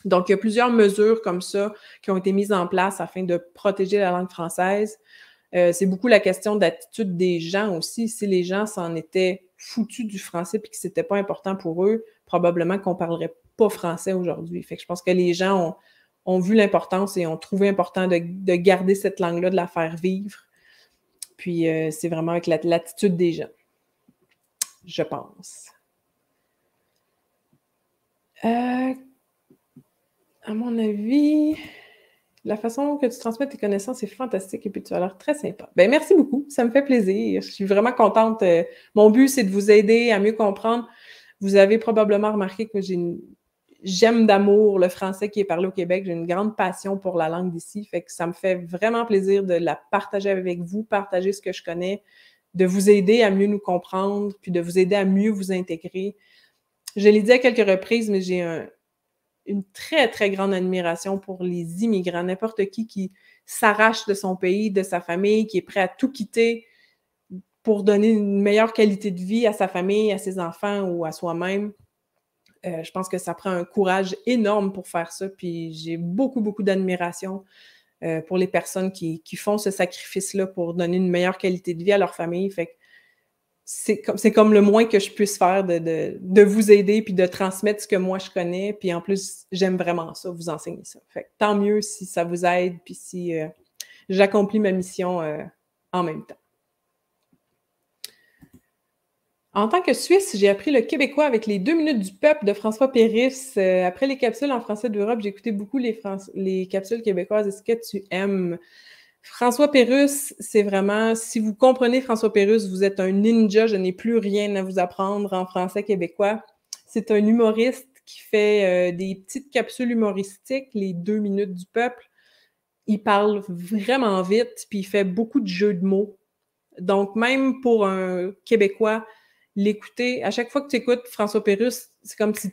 Donc, il y a plusieurs mesures comme ça qui ont été mises en place afin de protéger la langue française. Euh, c'est beaucoup la question d'attitude des gens aussi. Si les gens s'en étaient foutus du français et que ce n'était pas important pour eux, probablement qu'on ne parlerait pas français aujourd'hui. Fait que je pense que les gens ont, vu l'importance et ont trouvé important de, garder cette langue-là, de la faire vivre. Puis euh, c'est vraiment avec l'attitude des gens, je pense. Euh, à mon avis, la façon que tu transmets tes connaissances est fantastique et puis tu as l'air très sympa. Ben, merci beaucoup, ça me fait plaisir. Je suis vraiment contente. Euh, mon but, c'est de vous aider à mieux comprendre. Vous avez probablement remarqué que j'ai une j'aime d'amour le français qui est parlé au Québec. J'ai une grande passion pour la langue d'ici. Fait que ça me fait vraiment plaisir de la partager avec vous, partager ce que je connais, de vous aider à mieux nous comprendre, puis de vous aider à mieux vous intégrer. Je l'ai dit à quelques reprises, mais j'ai une très, très grande admiration pour les immigrants, n'importe qui qui s'arrache de son pays, de sa famille, qui est prêt à tout quitter pour donner une meilleure qualité de vie à sa famille, à ses enfants ou à soi-même. Euh, je pense que ça prend un courage énorme pour faire ça. Puis j'ai beaucoup, beaucoup d'admiration euh, pour les personnes qui, font ce sacrifice-là pour donner une meilleure qualité de vie à leur famille. Fait c'est comme, comme le moins que je puisse faire de, vous aider puis de transmettre ce que moi je connais. Puis en plus, j'aime vraiment ça, vous enseigner ça. Fait que tant mieux si ça vous aide puis si euh, j'accomplis ma mission en même temps. En tant que Suisse, j'ai appris le québécois avec les deux minutes du peuple de François Péris. Euh, après les capsules en français d'Europe, j'ai écouté beaucoup les, capsules québécoises. Est-ce que tu aimes? François Pérusse, c'est vraiment, si vous comprenez François Pérusse, vous êtes un ninja, je n'ai plus rien à vous apprendre en français québécois. C'est un humoriste qui fait euh, des petites capsules humoristiques, les deux minutes du peuple. Il parle vraiment vite, puis il fait beaucoup de jeux de mots. Donc, même pour un Québécois, l'écouter. À chaque fois que tu écoutes François Pérus, c'est comme si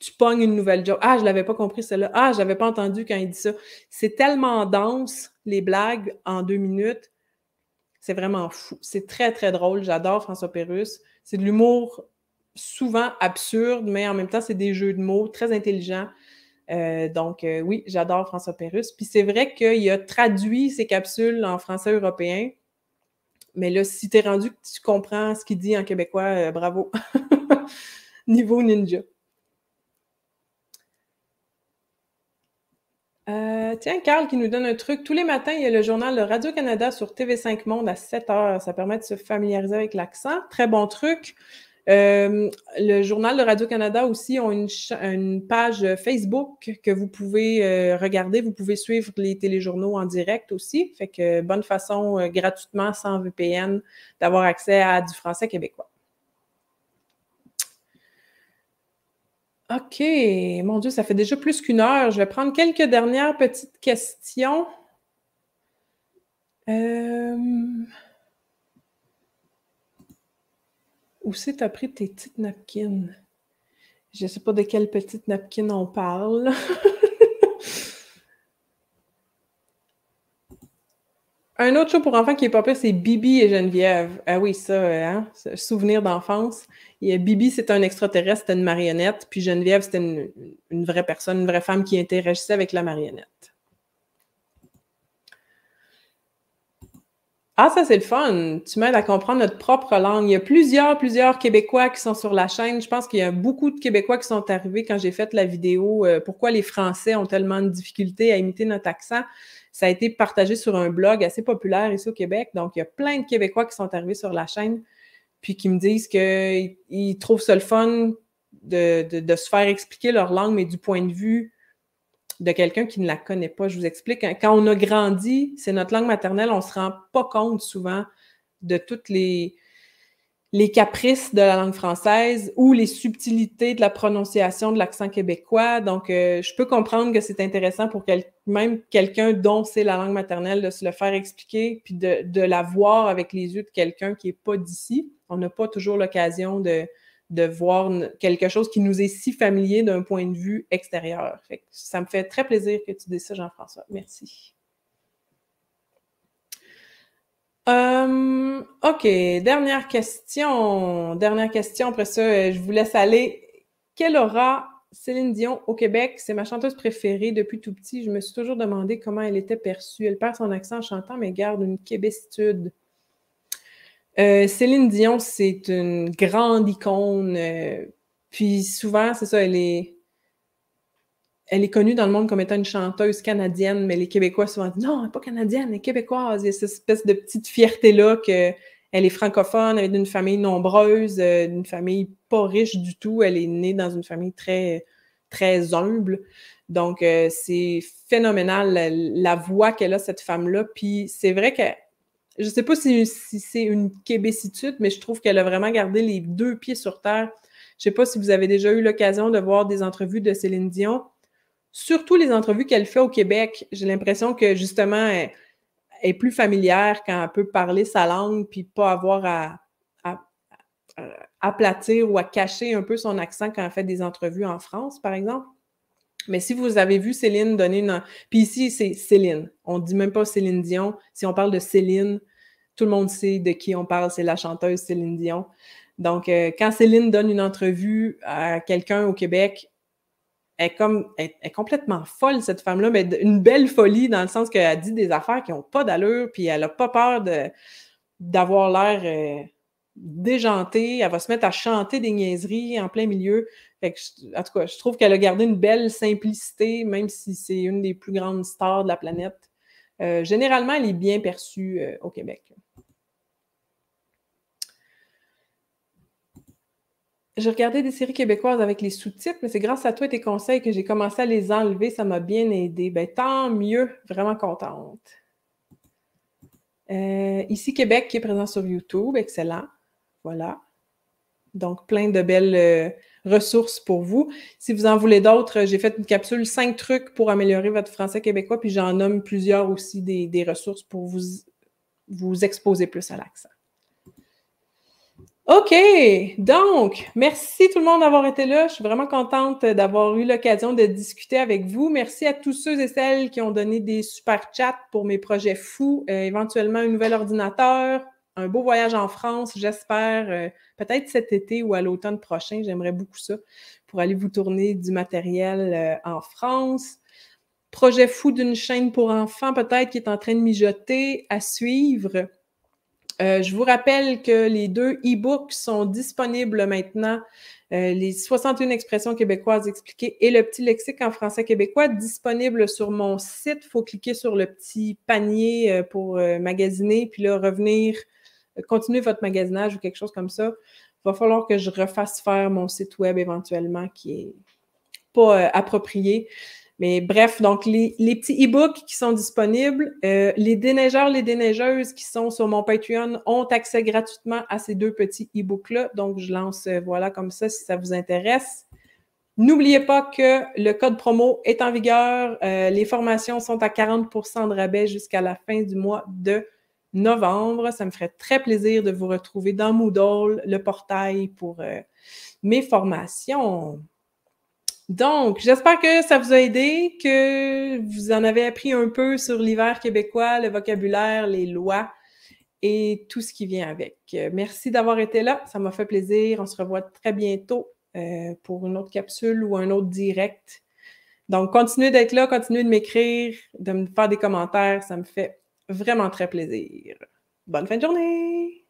tu pognes une nouvelle joke. Ah, je l'avais pas compris celle-là. Ah, je pas entendu quand il dit ça. C'est tellement dense, les blagues en deux minutes. C'est vraiment fou. C'est très, très drôle. J'adore François Pérus. C'est de l'humour souvent absurde, mais en même temps, c'est des jeux de mots très intelligents. Euh, donc, euh, oui, j'adore François Pérus. Puis c'est vrai qu'il a traduit ses capsules en français européen. Mais là, si es rendu que tu comprends ce qu'il dit en québécois, euh, bravo. Niveau ninja. Euh, tiens, Carl qui nous donne un truc. Tous les matins, il y a le journal de Radio-Canada sur TV5 Monde à 7 heures. Ça permet de se familiariser avec l'accent. Très bon truc. Euh, le Journal de Radio-Canada aussi ont une, page Facebook que vous pouvez euh, regarder. Vous pouvez suivre les téléjournaux en direct aussi. Fait que bonne façon euh, gratuitement, sans VPN, d'avoir accès à du français québécois. OK. Mon Dieu, ça fait déjà plus qu'une heure. Je vais prendre quelques dernières petites questions. Euh... Où c'est t'as pris tes petites napkins? Je sais pas de quelle petite napkin on parle. Un autre show pour enfants qui est pas c'est Bibi et Geneviève. Ah oui, ça, hein, souvenir d'enfance. Bibi, c'est un extraterrestre, c'était une marionnette. Puis Geneviève, c'était une, vraie personne, une vraie femme qui interagissait avec la marionnette. Ah, ça, c'est le fun. Tu m'aides à comprendre notre propre langue. Il y a plusieurs, plusieurs Québécois qui sont sur la chaîne. Je pense qu'il y a beaucoup de Québécois qui sont arrivés quand j'ai fait la vidéo euh, Pourquoi les Français ont tellement de difficultés à imiter notre accent. Ça a été partagé sur un blog assez populaire ici au Québec. Donc, il y a plein de Québécois qui sont arrivés sur la chaîne puis qui me disent qu'ils trouvent ça le fun de, de se faire expliquer leur langue, mais du point de vue de quelqu'un qui ne la connaît pas. Je vous explique. Hein, quand on a grandi, c'est notre langue maternelle, on ne se rend pas compte souvent de toutes les, les caprices de la langue française ou les subtilités de la prononciation de l'accent québécois. Donc, euh, je peux comprendre que c'est intéressant pour même quelqu'un dont c'est la langue maternelle de se le faire expliquer, puis de, de la voir avec les yeux de quelqu'un qui n'est pas d'ici. On n'a pas toujours l'occasion de, de voir quelque chose qui nous est si familier d'un point de vue extérieur. ça me fait très plaisir que tu dises ça, Jean-François. Merci. Euh, OK, dernière question. Dernière question, après ça, euh, je vous laisse aller. Quelle aura Céline Dion au Québec? C'est ma chanteuse préférée depuis tout petit. Je me suis toujours demandé comment elle était perçue. Elle perd son accent en chantant, mais garde une québécitude. Euh, Céline Dion, c'est une grande icône. Euh, puis souvent, c'est ça, elle est, elle est connue dans le monde comme étant une chanteuse canadienne, mais les Québécois souvent disent non, elle n'est pas canadienne, elle est québécoise. Il y a cette espèce de petite fierté-là qu'elle est francophone, elle est d'une famille nombreuse, euh, d'une famille pas riche du tout. Elle est née dans une famille très, très humble. Donc, c'est phénoménal la, la voix qu'elle a, cette femme-là. Puis c'est vrai qu'elle je ne sais pas si, c'est une québécitude, mais je trouve qu'elle a vraiment gardé les deux pieds sur terre. Je ne sais pas si vous avez déjà eu l'occasion de voir des entrevues de Céline Dion, surtout les entrevues qu'elle fait au Québec. J'ai l'impression que justement, elle, est plus familière quand elle peut parler sa langue puis pas avoir à, à aplatir ou à cacher un peu son accent quand elle fait des entrevues en France, par exemple. Mais si vous avez vu Céline donner une... Puis ici, c'est Céline. On ne dit même pas Céline Dion. Si on parle de Céline, tout le monde sait de qui on parle. C'est la chanteuse Céline Dion. Donc, euh, quand Céline donne une entrevue à quelqu'un au Québec, elle est, comme, elle est complètement folle, cette femme-là, mais une belle folie dans le sens qu'elle dit des affaires qui n'ont pas d'allure, puis elle n'a pas peur d'avoir l'air euh, déjantée. Elle va se mettre à chanter des niaiseries en plein milieu en tout cas, je trouve qu'elle a gardé une belle simplicité, même si c'est une des plus grandes stars de la planète. Euh, généralement, elle est bien perçue euh, au Québec. J'ai regardé des séries québécoises avec les sous-titres, mais c'est grâce à toi et tes conseils que j'ai commencé à les enlever. Ça m'a bien aidé. Ben, tant mieux, vraiment contente. Euh, ici, Québec qui est présent sur YouTube, excellent. Voilà. Donc, plein de belles ressources pour vous. Si vous en voulez d'autres, j'ai fait une capsule 5 trucs pour améliorer votre français québécois, puis j'en nomme plusieurs aussi des, ressources pour vous, vous exposer plus à l'accent. OK, donc, merci tout le monde d'avoir été là. Je suis vraiment contente d'avoir eu l'occasion de discuter avec vous. Merci à tous ceux et celles qui ont donné des super chats pour mes projets fous, euh, éventuellement un nouvel ordinateur un beau voyage en France, j'espère, euh, peut-être cet été ou à l'automne prochain, j'aimerais beaucoup ça, pour aller vous tourner du matériel euh, en France. Projet fou d'une chaîne pour enfants, peut-être, qui est en train de mijoter, à suivre. Euh, je vous rappelle que les deux e-books sont disponibles maintenant. les 61 expressions québécoises expliquées et le petit lexique en français québécois disponible sur mon site. Il faut cliquer sur le petit panier pour magasiner, puis là, revenir continuez votre magasinage ou quelque chose comme ça, il va falloir que je refasse faire mon site web éventuellement qui est pas euh, approprié. Mais bref, donc les, petits e-books qui sont disponibles, euh, les déneigeurs, les déneigeuses qui sont sur mon Patreon ont accès gratuitement à ces deux petits e-books-là. Donc, je lance euh, voilà comme ça si ça vous intéresse. N'oubliez pas que le code promo est en vigueur. les formations sont à 40 de rabais jusqu'à la fin du mois de novembre. Ça me ferait très plaisir de vous retrouver dans Moodle, le portail pour euh, mes formations. Donc, j'espère que ça vous a aidé, que vous en avez appris un peu sur l'hiver québécois, le vocabulaire, les lois et tout ce qui vient avec. Merci d'avoir été là. Ça m'a fait plaisir. On se revoit très bientôt euh, pour une autre capsule ou un autre direct. Donc, continuez d'être là, continuez de m'écrire, de me faire des commentaires. Ça me fait vraiment très plaisir. Bonne fin de journée!